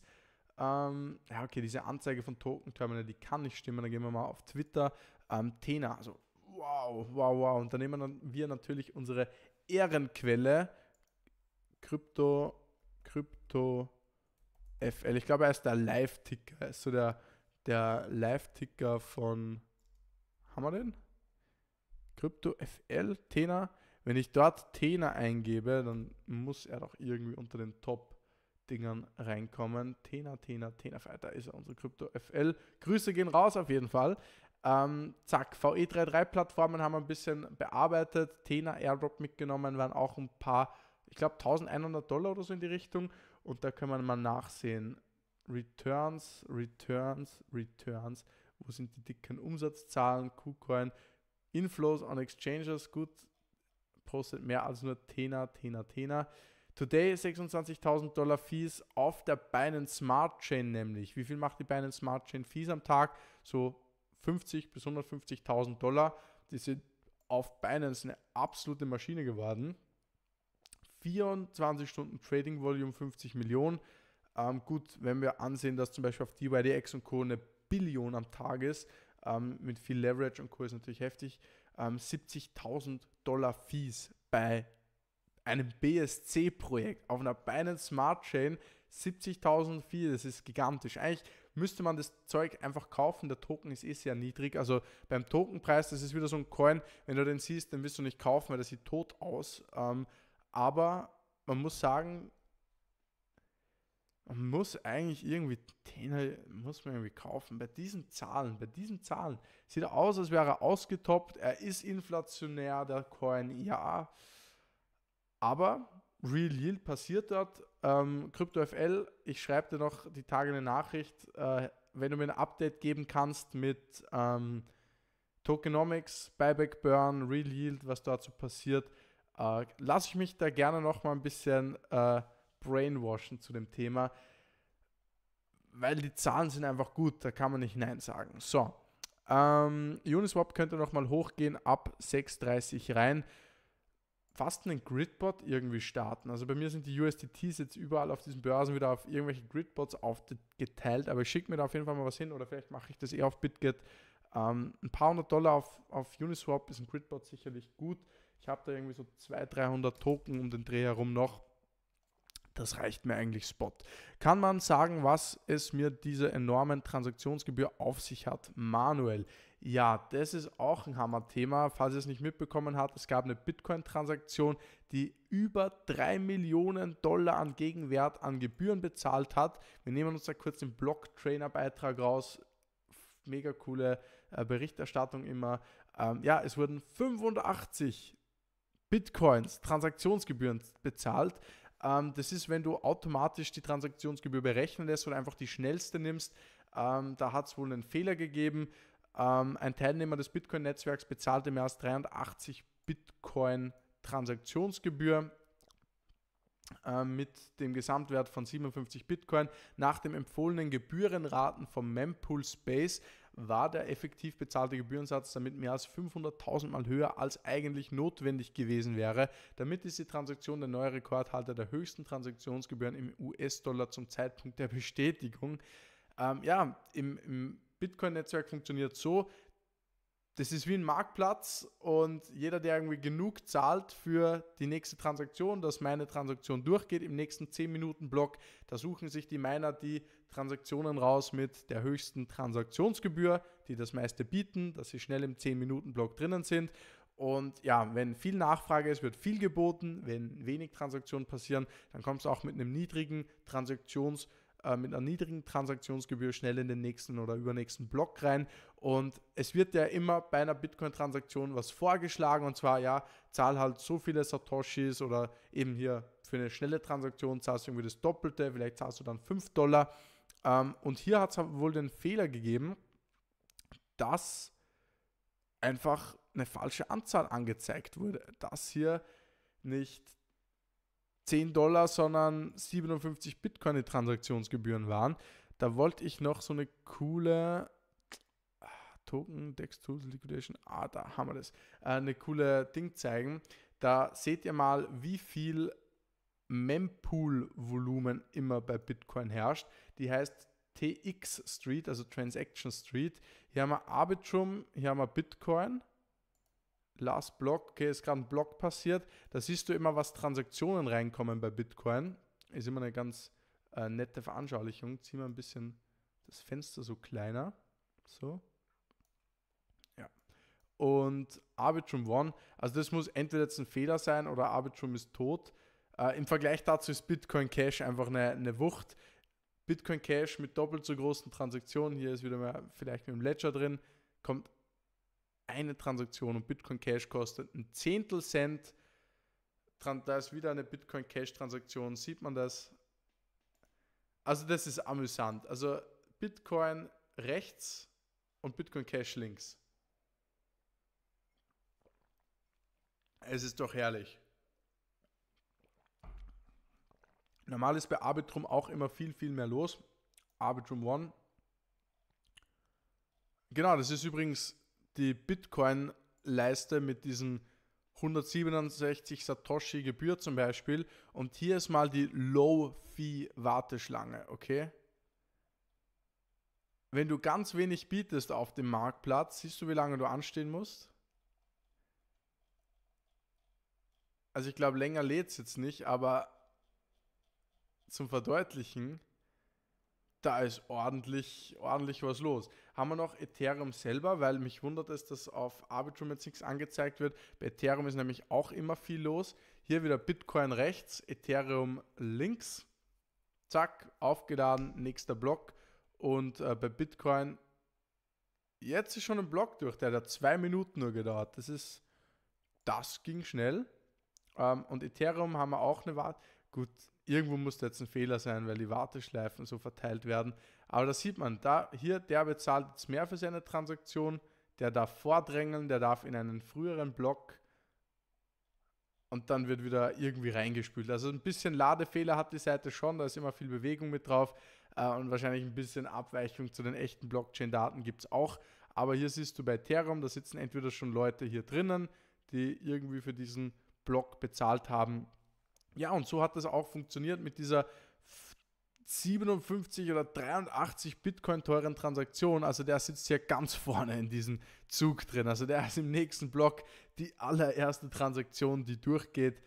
Ähm, ja, okay, diese Anzeige von Token Terminal, die kann nicht stimmen. Dann gehen wir mal auf Twitter. Ähm, Tena, also wow, wow, wow. Und dann nehmen wir natürlich unsere Ehrenquelle, Krypto Crypto FL. Ich glaube, er ist der Live-Ticker. Er ist so der, der Live-Ticker von. Haben wir den? Crypto FL, Tena. Wenn ich dort Tena eingebe, dann muss er doch irgendwie unter den Top-Dingern reinkommen. Tena, Tena, Tena, da ist er, unser Crypto FL. Grüße gehen raus auf jeden Fall. Ähm, zack, VE33-Plattformen haben wir ein bisschen bearbeitet. Tena Airdrop mitgenommen, waren auch ein paar ich glaube 1100 Dollar oder so in die Richtung und da kann man mal nachsehen. Returns, Returns, Returns. Wo sind die dicken Umsatzzahlen? KuCoin, Inflows on Exchanges, gut, postet mehr als nur Tena, Tena, Tena. Today 26.000 Dollar Fees auf der Binance Smart Chain nämlich. Wie viel macht die Binance Smart Chain Fees am Tag? So 50 bis 150.000 Dollar. Die sind auf Binance eine absolute Maschine geworden. 24 Stunden Trading Volume 50 Millionen. Ähm, gut, wenn wir ansehen, dass zum Beispiel auf DYDX und Co. eine Billion am Tag ist, ähm, mit viel Leverage und Co. ist natürlich heftig, ähm, 70.000 Dollar Fees bei einem BSC-Projekt auf einer Binance Smart Chain 70.000 Fees, das ist gigantisch. Eigentlich müsste man das Zeug einfach kaufen, der Token ist eh sehr niedrig. Also beim Tokenpreis, das ist wieder so ein Coin, wenn du den siehst, dann wirst du nicht kaufen, weil das sieht tot aus. Ähm, aber man muss sagen, man muss eigentlich irgendwie den muss man irgendwie kaufen. Bei diesen Zahlen, bei diesen Zahlen sieht er aus, als wäre er ausgetoppt. Er ist inflationär, der Coin, ja. Aber Real Yield passiert dort. Ähm, CryptoFL, ich schreibe dir noch die Tage eine Nachricht, äh, wenn du mir ein Update geben kannst mit ähm, Tokenomics, Buyback Burn, Real Yield, was dazu passiert äh, lasse ich mich da gerne noch mal ein bisschen äh, brainwashen zu dem Thema, weil die Zahlen sind einfach gut, da kann man nicht Nein sagen. So, ähm, Uniswap könnte noch mal hochgehen ab 6,30 rein. Fast einen Gridbot irgendwie starten. Also bei mir sind die USDTs jetzt überall auf diesen Börsen wieder auf irgendwelche Gridbots aufgeteilt, aber ich schicke mir da auf jeden Fall mal was hin oder vielleicht mache ich das eher auf BitGet. Ähm, ein paar hundert Dollar auf, auf Uniswap ist ein Gridbot sicherlich gut. Ich habe da irgendwie so 200, 300 Token um den Dreh herum noch. Das reicht mir eigentlich Spot. Kann man sagen, was es mir diese enormen Transaktionsgebühr auf sich hat? manuell? Ja, das ist auch ein Hammer-Thema. Falls ihr es nicht mitbekommen habt, es gab eine Bitcoin-Transaktion, die über 3 Millionen Dollar an Gegenwert an Gebühren bezahlt hat. Wir nehmen uns da kurz den Block-Trainer-Beitrag raus. Mega coole äh, Berichterstattung immer. Ähm, ja, es wurden 85 Bitcoins Transaktionsgebühren bezahlt. Ähm, das ist, wenn du automatisch die Transaktionsgebühr berechnen lässt oder einfach die schnellste nimmst. Ähm, da hat es wohl einen Fehler gegeben. Ähm, ein Teilnehmer des Bitcoin-Netzwerks bezahlte mehr als 83 Bitcoin Transaktionsgebühr ähm, mit dem Gesamtwert von 57 Bitcoin nach dem empfohlenen Gebührenraten vom Mempool Space war der effektiv bezahlte Gebührensatz damit mehr als 500.000 Mal höher als eigentlich notwendig gewesen wäre. Damit ist die Transaktion der neue Rekordhalter der höchsten Transaktionsgebühren im US-Dollar zum Zeitpunkt der Bestätigung. Ähm, ja, im, im Bitcoin-Netzwerk funktioniert so, das ist wie ein Marktplatz und jeder, der irgendwie genug zahlt für die nächste Transaktion, dass meine Transaktion durchgeht im nächsten 10-Minuten-Block, da suchen sich die Miner die Transaktionen raus mit der höchsten Transaktionsgebühr, die das meiste bieten, dass sie schnell im 10-Minuten-Block drinnen sind. Und ja, wenn viel Nachfrage ist, wird viel geboten. Wenn wenig Transaktionen passieren, dann kommt es auch mit einem niedrigen Transaktionsgebühr äh, mit einer niedrigen Transaktionsgebühr schnell in den nächsten oder übernächsten Block rein. Und es wird ja immer bei einer Bitcoin-Transaktion was vorgeschlagen und zwar, ja, zahl halt so viele Satoshis oder eben hier für eine schnelle Transaktion zahlst du irgendwie das Doppelte, vielleicht zahlst du dann 5 Dollar. Ähm, und hier hat es halt wohl den Fehler gegeben, dass einfach eine falsche Anzahl angezeigt wurde, dass hier nicht 10 Dollar, sondern 57 Bitcoin die Transaktionsgebühren waren. Da wollte ich noch so eine coole ah, Token, Dex Tools Liquidation, ah, da haben wir das, äh, eine coole Ding zeigen. Da seht ihr mal, wie viel Mempool-Volumen immer bei Bitcoin herrscht. Die heißt TX Street, also Transaction Street. Hier haben wir Arbitrum, hier haben wir Bitcoin Last Block, okay, ist gerade ein Block passiert. Da siehst du immer, was Transaktionen reinkommen bei Bitcoin. Ist immer eine ganz äh, nette Veranschaulichung. Zieh mal ein bisschen das Fenster so kleiner. So. Ja. Und Arbitrum One, also das muss entweder jetzt ein Fehler sein oder Arbitrum ist tot. Äh, Im Vergleich dazu ist Bitcoin Cash einfach eine, eine Wucht. Bitcoin Cash mit doppelt so großen Transaktionen, hier ist wieder mal vielleicht mit dem Ledger drin, kommt eine Transaktion und Bitcoin Cash kostet ein Zehntel Cent. Da ist wieder eine Bitcoin Cash Transaktion, sieht man das. Also das ist amüsant. Also Bitcoin rechts und Bitcoin Cash links. Es ist doch herrlich. Normal ist bei Arbitrum auch immer viel, viel mehr los. Arbitrum One. Genau, das ist übrigens die Bitcoin-Leiste mit diesen 167 Satoshi Gebühr zum Beispiel. Und hier ist mal die Low-Fee-Warteschlange, okay? Wenn du ganz wenig bietest auf dem Marktplatz, siehst du, wie lange du anstehen musst? Also ich glaube, länger lädt es jetzt nicht, aber zum Verdeutlichen, da ist ordentlich, ordentlich was los. Haben wir noch Ethereum selber, weil mich wundert es, dass auf Arbitrum jetzt nichts angezeigt wird. Bei Ethereum ist nämlich auch immer viel los. Hier wieder Bitcoin rechts, Ethereum links. Zack, aufgeladen, nächster Block. Und äh, bei Bitcoin, jetzt ist schon ein Block durch, der hat zwei Minuten nur gedauert. Das ist, das ging schnell. Ähm, und Ethereum haben wir auch eine Warte. Gut, irgendwo muss da jetzt ein Fehler sein, weil die Warteschleifen so verteilt werden. Aber das sieht man, da hier, der bezahlt jetzt mehr für seine Transaktion, der darf vordrängeln, der darf in einen früheren Block und dann wird wieder irgendwie reingespült. Also ein bisschen Ladefehler hat die Seite schon, da ist immer viel Bewegung mit drauf äh, und wahrscheinlich ein bisschen Abweichung zu den echten Blockchain-Daten gibt es auch. Aber hier siehst du bei Ethereum, da sitzen entweder schon Leute hier drinnen, die irgendwie für diesen Block bezahlt haben, ja, und so hat das auch funktioniert mit dieser 57 oder 83 Bitcoin teuren Transaktion. Also der sitzt hier ganz vorne in diesem Zug drin. Also der ist im nächsten Block die allererste Transaktion, die durchgeht.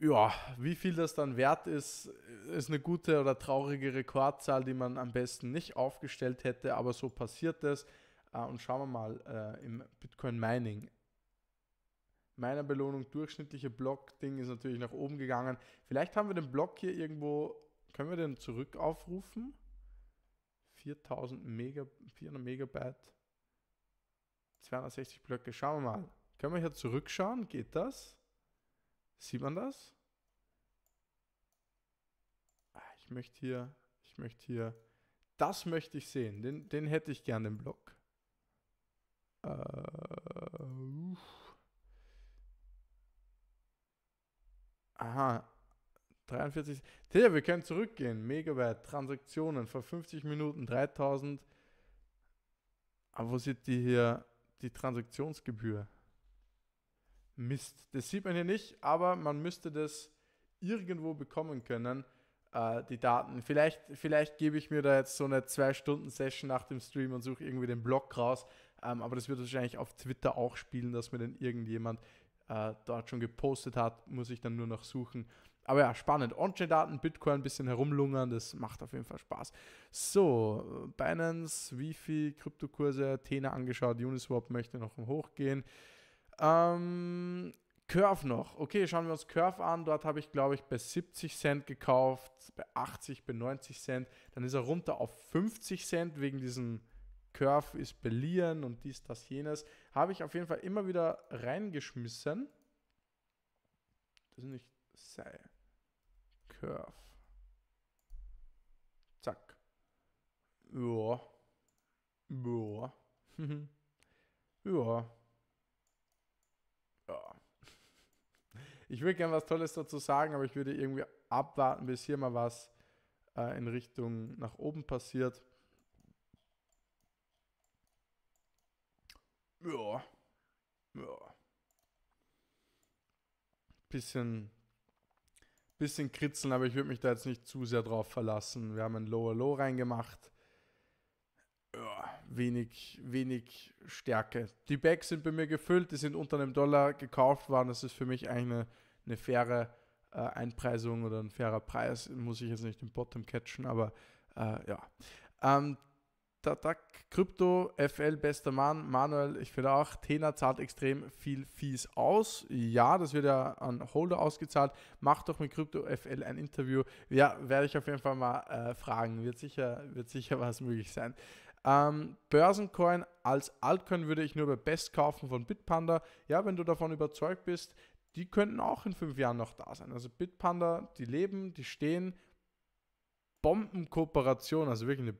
Ja, wie viel das dann wert ist, ist eine gute oder traurige Rekordzahl, die man am besten nicht aufgestellt hätte, aber so passiert das. Äh, und schauen wir mal äh, im Bitcoin Mining meiner Belohnung durchschnittliche Block-Ding ist natürlich nach oben gegangen. Vielleicht haben wir den Block hier irgendwo, können wir den zurück aufrufen? 4000 Mega, 400 Megabyte, 260 Blöcke, schauen wir mal. Können wir hier zurückschauen? Geht das? Sieht man das? Ah, ich möchte hier, ich möchte hier, das möchte ich sehen. Den, den hätte ich gern, den Block. Äh, Aha. 43. Tja, wir können zurückgehen. Megabyte, Transaktionen vor 50 Minuten, 3000. Aber wo sieht die hier? Die Transaktionsgebühr. Mist. Das sieht man hier nicht, aber man müsste das irgendwo bekommen können, äh, die Daten. Vielleicht, vielleicht gebe ich mir da jetzt so eine 2-Stunden-Session nach dem Stream und suche irgendwie den Blog raus. Ähm, aber das wird wahrscheinlich auf Twitter auch spielen, dass mir dann irgendjemand äh, dort schon gepostet hat, muss ich dann nur noch suchen. Aber ja, spannend. On-Chain-Daten, Bitcoin ein bisschen herumlungern, das macht auf jeden Fall Spaß. So, Binance, Wifi, Kryptokurse, Tena angeschaut, Uniswap möchte noch hochgehen. Ähm, Curve noch. Okay, schauen wir uns Curve an. Dort habe ich, glaube ich, bei 70 Cent gekauft, bei 80, bei 90 Cent. Dann ist er runter auf 50 Cent wegen diesem Curve ist Belieren und dies, das, jenes. Habe ich auf jeden Fall immer wieder reingeschmissen. Das ist nicht sei. Curve. Zack. Ja. Ja. ja. Ja. Ich würde gerne was Tolles dazu sagen, aber ich würde irgendwie abwarten, bis hier mal was äh, in Richtung nach oben passiert. Ja. Ja. Bisschen, bisschen kritzeln, aber ich würde mich da jetzt nicht zu sehr drauf verlassen. Wir haben ein Lower Low reingemacht. Ja, wenig, wenig Stärke. Die Bags sind bei mir gefüllt, die sind unter einem Dollar gekauft worden. Das ist für mich eigentlich eine, eine faire äh, Einpreisung oder ein fairer Preis. Muss ich jetzt nicht den Bottom catchen, aber äh, ja. Ähm, Tatak, Krypto, FL, bester Mann, Manuel, ich finde auch, Tena zahlt extrem viel Fees aus. Ja, das wird ja an Holder ausgezahlt. Macht doch mit Krypto FL ein Interview. Ja, werde ich auf jeden Fall mal äh, fragen. Wird sicher, wird sicher was möglich sein. Ähm, Börsencoin als Altcoin würde ich nur bei Best kaufen von Bitpanda. Ja, wenn du davon überzeugt bist, die könnten auch in fünf Jahren noch da sein. Also Bitpanda, die leben, die stehen. Bombenkooperation, also wirklich eine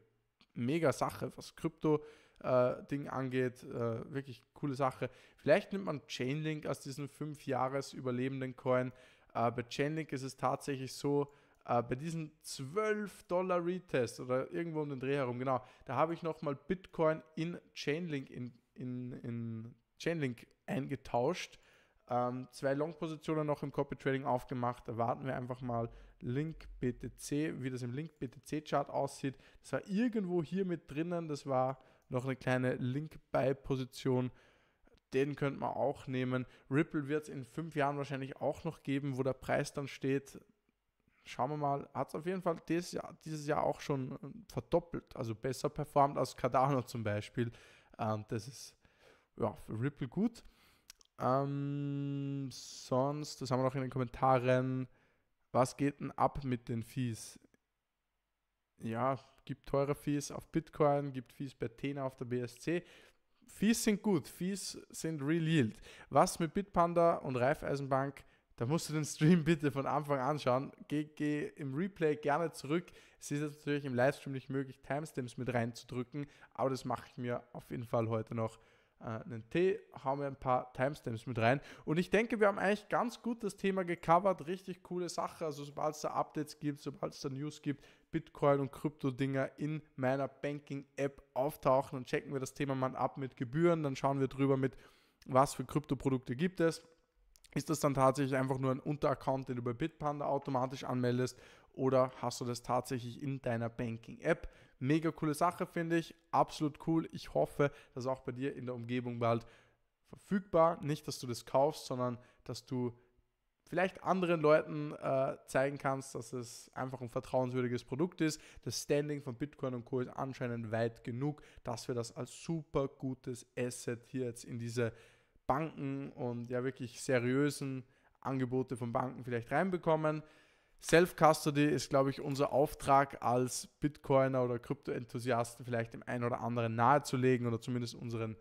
mega Sache, was Krypto-Ding äh, angeht. Äh, wirklich coole Sache. Vielleicht nimmt man Chainlink aus diesen fünf jahres überlebenden Coin. Äh, bei Chainlink ist es tatsächlich so, äh, bei diesen 12 Dollar Retest oder irgendwo um den Dreh herum, genau, da habe ich nochmal Bitcoin in Chainlink, in, in, in Chainlink eingetauscht. Ähm, zwei Long-Positionen noch im Copy Trading aufgemacht. Da warten wir einfach mal, Link BTC, wie das im Link BTC Chart aussieht. Das war irgendwo hier mit drinnen. Das war noch eine kleine Link Buy Position. Den könnte man auch nehmen. Ripple wird es in fünf Jahren wahrscheinlich auch noch geben, wo der Preis dann steht. Schauen wir mal, hat es auf jeden Fall dieses Jahr, dieses Jahr auch schon äh, verdoppelt, also besser performt als Cardano zum Beispiel. Und ähm, das ist ja, für Ripple gut. Ähm, sonst, das haben wir noch in den Kommentaren was geht denn ab mit den Fees? Ja, gibt teure Fees auf Bitcoin, gibt Fees bei Tena auf der BSC. Fees sind gut, Fees sind Real Yield. Was mit Bitpanda und Raiffeisenbank, da musst du den Stream bitte von Anfang an schauen. Geh, geh im Replay gerne zurück. Es ist jetzt natürlich im Livestream nicht möglich, Timestamps mit reinzudrücken, aber das mache ich mir auf jeden Fall heute noch äh, einen Tee, hauen wir ein paar Timestamps mit rein. Und ich denke, wir haben eigentlich ganz gut das Thema gecovert. Richtig coole Sache. Also sobald es da Updates gibt, sobald es da News gibt, Bitcoin und Krypto-Dinger in meiner Banking-App auftauchen, dann checken wir das Thema mal ab mit Gebühren. Dann schauen wir drüber mit, was für Krypto-Produkte gibt es. Ist das dann tatsächlich einfach nur ein Unteraccount, den du bei Bitpanda automatisch anmeldest? Oder hast du das tatsächlich in deiner Banking-App? Mega coole Sache, finde ich. Absolut cool. Ich hoffe, dass auch bei dir in der Umgebung bald verfügbar. Nicht, dass du das kaufst, sondern dass du vielleicht anderen Leuten äh, zeigen kannst, dass es einfach ein vertrauenswürdiges Produkt ist. Das Standing von Bitcoin und Co. ist anscheinend weit genug, dass wir das als super gutes Asset hier jetzt in diese Banken und ja wirklich seriösen Angebote von Banken vielleicht reinbekommen. Self-Custody ist, glaube ich, unser Auftrag als Bitcoiner oder Krypto-Enthusiasten vielleicht dem einen oder anderen nahezulegen oder zumindest unseren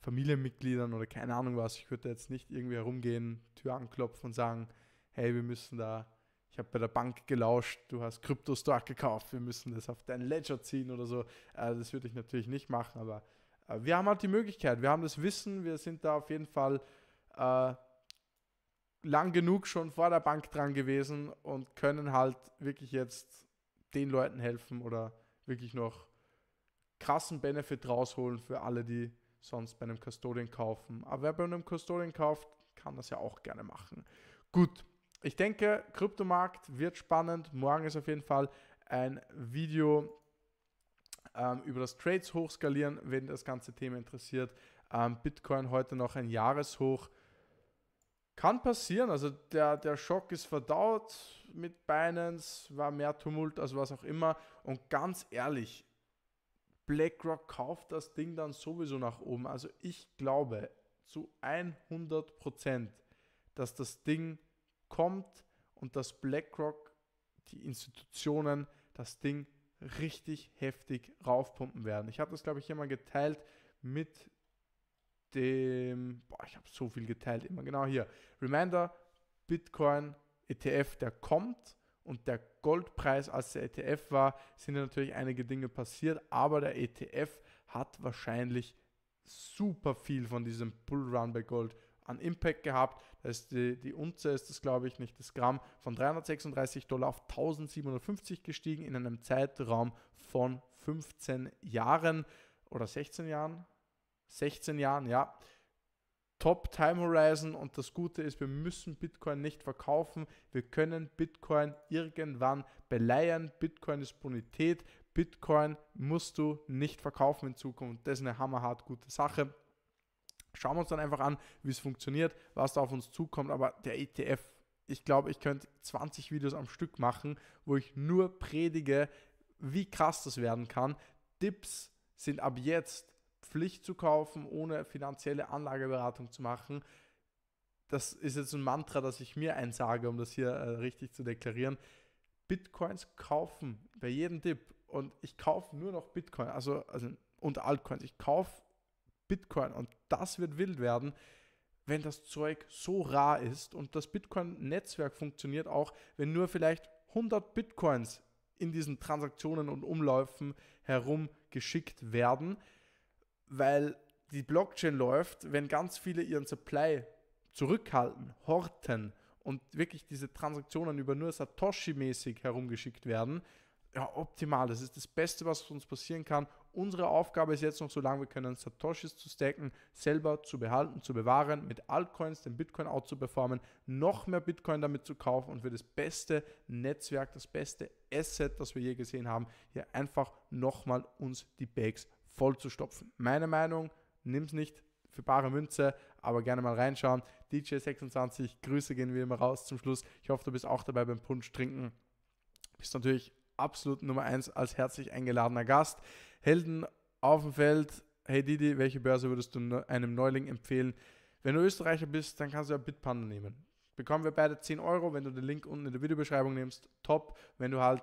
Familienmitgliedern oder keine Ahnung was. Ich würde jetzt nicht irgendwie herumgehen, Tür anklopfen und sagen, hey, wir müssen da, ich habe bei der Bank gelauscht, du hast Krypto-Stock gekauft, wir müssen das auf dein Ledger ziehen oder so. Äh, das würde ich natürlich nicht machen, aber äh, wir haben halt die Möglichkeit, wir haben das Wissen, wir sind da auf jeden Fall äh, lang genug schon vor der Bank dran gewesen und können halt wirklich jetzt den Leuten helfen oder wirklich noch krassen Benefit rausholen für alle, die sonst bei einem Custodian kaufen. Aber wer bei einem Custodian kauft, kann das ja auch gerne machen. Gut, ich denke, Kryptomarkt wird spannend. Morgen ist auf jeden Fall ein Video ähm, über das Trades hochskalieren, wenn das ganze Thema interessiert. Ähm, Bitcoin heute noch ein Jahreshoch. Kann passieren, also der, der Schock ist verdaut mit Binance, war mehr Tumult als was auch immer. Und ganz ehrlich, BlackRock kauft das Ding dann sowieso nach oben. Also ich glaube zu 100 Prozent, dass das Ding kommt und dass BlackRock, die Institutionen, das Ding richtig heftig raufpumpen werden. Ich habe das, glaube ich, hier mal geteilt mit dem, boah, ich habe so viel geteilt, immer genau hier. Reminder, Bitcoin ETF, der kommt und der Goldpreis, als der ETF war, sind natürlich einige Dinge passiert, aber der ETF hat wahrscheinlich super viel von diesem Bullrun bei Gold an Impact gehabt. Das ist die, die Unze ist das, glaube ich, nicht das Gramm, von 336 Dollar auf 1750 gestiegen in einem Zeitraum von 15 Jahren oder 16 Jahren. 16 Jahren, ja. Top Time Horizon und das Gute ist, wir müssen Bitcoin nicht verkaufen. Wir können Bitcoin irgendwann beleihen. Bitcoin ist Bonität. Bitcoin musst du nicht verkaufen in Zukunft. Das ist eine hammerhart gute Sache. Schauen wir uns dann einfach an, wie es funktioniert, was da auf uns zukommt. Aber der ETF, ich glaube, ich könnte 20 Videos am Stück machen, wo ich nur predige, wie krass das werden kann. Dips sind ab jetzt Pflicht zu kaufen, ohne finanzielle Anlageberatung zu machen. Das ist jetzt ein Mantra, das ich mir einsage, um das hier äh, richtig zu deklarieren. Bitcoins kaufen bei jedem Tipp und ich kaufe nur noch Bitcoin, also, also und Altcoins. Ich kaufe Bitcoin und das wird wild werden, wenn das Zeug so rar ist und das Bitcoin-Netzwerk funktioniert auch, wenn nur vielleicht 100 Bitcoins in diesen Transaktionen und Umläufen herumgeschickt werden weil die Blockchain läuft, wenn ganz viele ihren Supply zurückhalten, horten und wirklich diese Transaktionen über nur Satoshi-mäßig herumgeschickt werden, ja, optimal. Das ist das Beste, was uns passieren kann, Unsere Aufgabe ist jetzt noch, solange wir können, Satoshis zu stacken, selber zu behalten, zu bewahren, mit Altcoins den Bitcoin out zu performen, noch mehr Bitcoin damit zu kaufen und für das beste Netzwerk, das beste Asset, das wir je gesehen haben, hier einfach nochmal uns die Bags voll zu stopfen. Meine Meinung, nimm es nicht für bare Münze, aber gerne mal reinschauen. DJ26, Grüße gehen wir immer raus zum Schluss. Ich hoffe, du bist auch dabei beim Punsch trinken. Bist natürlich absolut Nummer 1 als herzlich eingeladener Gast. Helden auf dem Feld. Hey Didi, welche Börse würdest du einem Neuling empfehlen? Wenn du Österreicher bist, dann kannst du ja Bitpanda nehmen. Bekommen wir beide 10 Euro, wenn du den Link unten in der Videobeschreibung nimmst. Top. Wenn du halt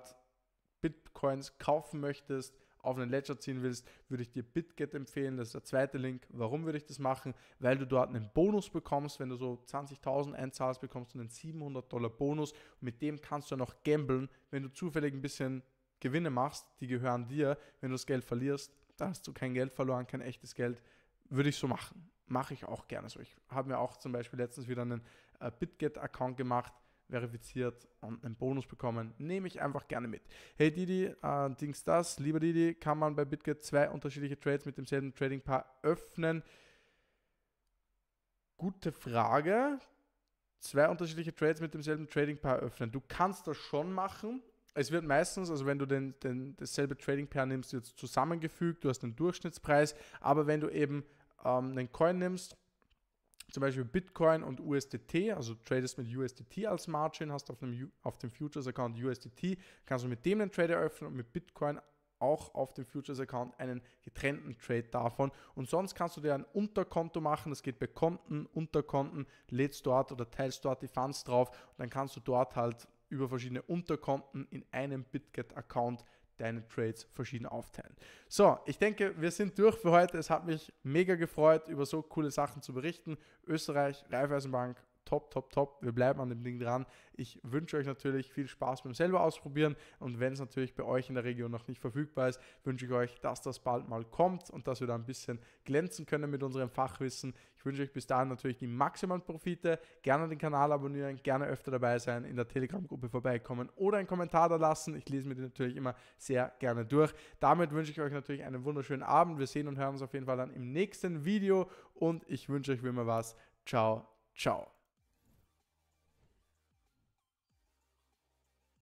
Bitcoins kaufen möchtest, auf einen Ledger ziehen willst, würde ich dir BitGet empfehlen. Das ist der zweite Link. Warum würde ich das machen? Weil du dort einen Bonus bekommst. Wenn du so 20.000 einzahlst, bekommst du einen 700 Dollar Bonus. Mit dem kannst du noch gamblen. Wenn du zufällig ein bisschen Gewinne machst, die gehören dir. Wenn du das Geld verlierst, dann hast du kein Geld verloren, kein echtes Geld. Würde ich so machen mache ich auch gerne so. Ich habe mir auch zum Beispiel letztens wieder einen äh, BitGet-Account gemacht, verifiziert und einen Bonus bekommen. Nehme ich einfach gerne mit. Hey Didi, äh, Dings das, lieber Didi, kann man bei BitGet zwei unterschiedliche Trades mit demselben Trading-Paar öffnen? Gute Frage. Zwei unterschiedliche Trades mit demselben Trading-Paar öffnen. Du kannst das schon machen. Es wird meistens, also wenn du den, den, dasselbe Trading-Pair nimmst, jetzt zusammengefügt, du hast den Durchschnittspreis, aber wenn du eben ähm, einen Coin nimmst zum Beispiel Bitcoin und USDT, also tradest mit USDT als Margin, hast auf, einem, auf dem Futures-Account USDT, kannst du mit dem einen Trade eröffnen und mit Bitcoin auch auf dem Futures-Account einen getrennten Trade davon. Und sonst kannst du dir ein Unterkonto machen, das geht bei Konten, Unterkonten, lädst dort oder teilst dort die Funds drauf und dann kannst du dort halt über verschiedene Unterkonten in einem BitGet-Account deine Trades verschieden aufteilen. So, ich denke, wir sind durch für heute. Es hat mich mega gefreut, über so coole Sachen zu berichten. Österreich, Raiffeisenbank top, top, top. Wir bleiben an dem Ding dran. Ich wünsche euch natürlich viel Spaß beim selber ausprobieren und wenn es natürlich bei euch in der Region noch nicht verfügbar ist, wünsche ich euch, dass das bald mal kommt und dass wir da ein bisschen glänzen können mit unserem Fachwissen. Ich wünsche euch bis dahin natürlich die maximalen Profite. Gerne den Kanal abonnieren, gerne öfter dabei sein, in der Telegram-Gruppe vorbeikommen oder einen Kommentar da lassen. Ich lese mir den natürlich immer sehr gerne durch. Damit wünsche ich euch natürlich einen wunderschönen Abend. Wir sehen und hören uns auf jeden Fall dann im nächsten Video und ich wünsche euch wie immer was. Ciao, ciao.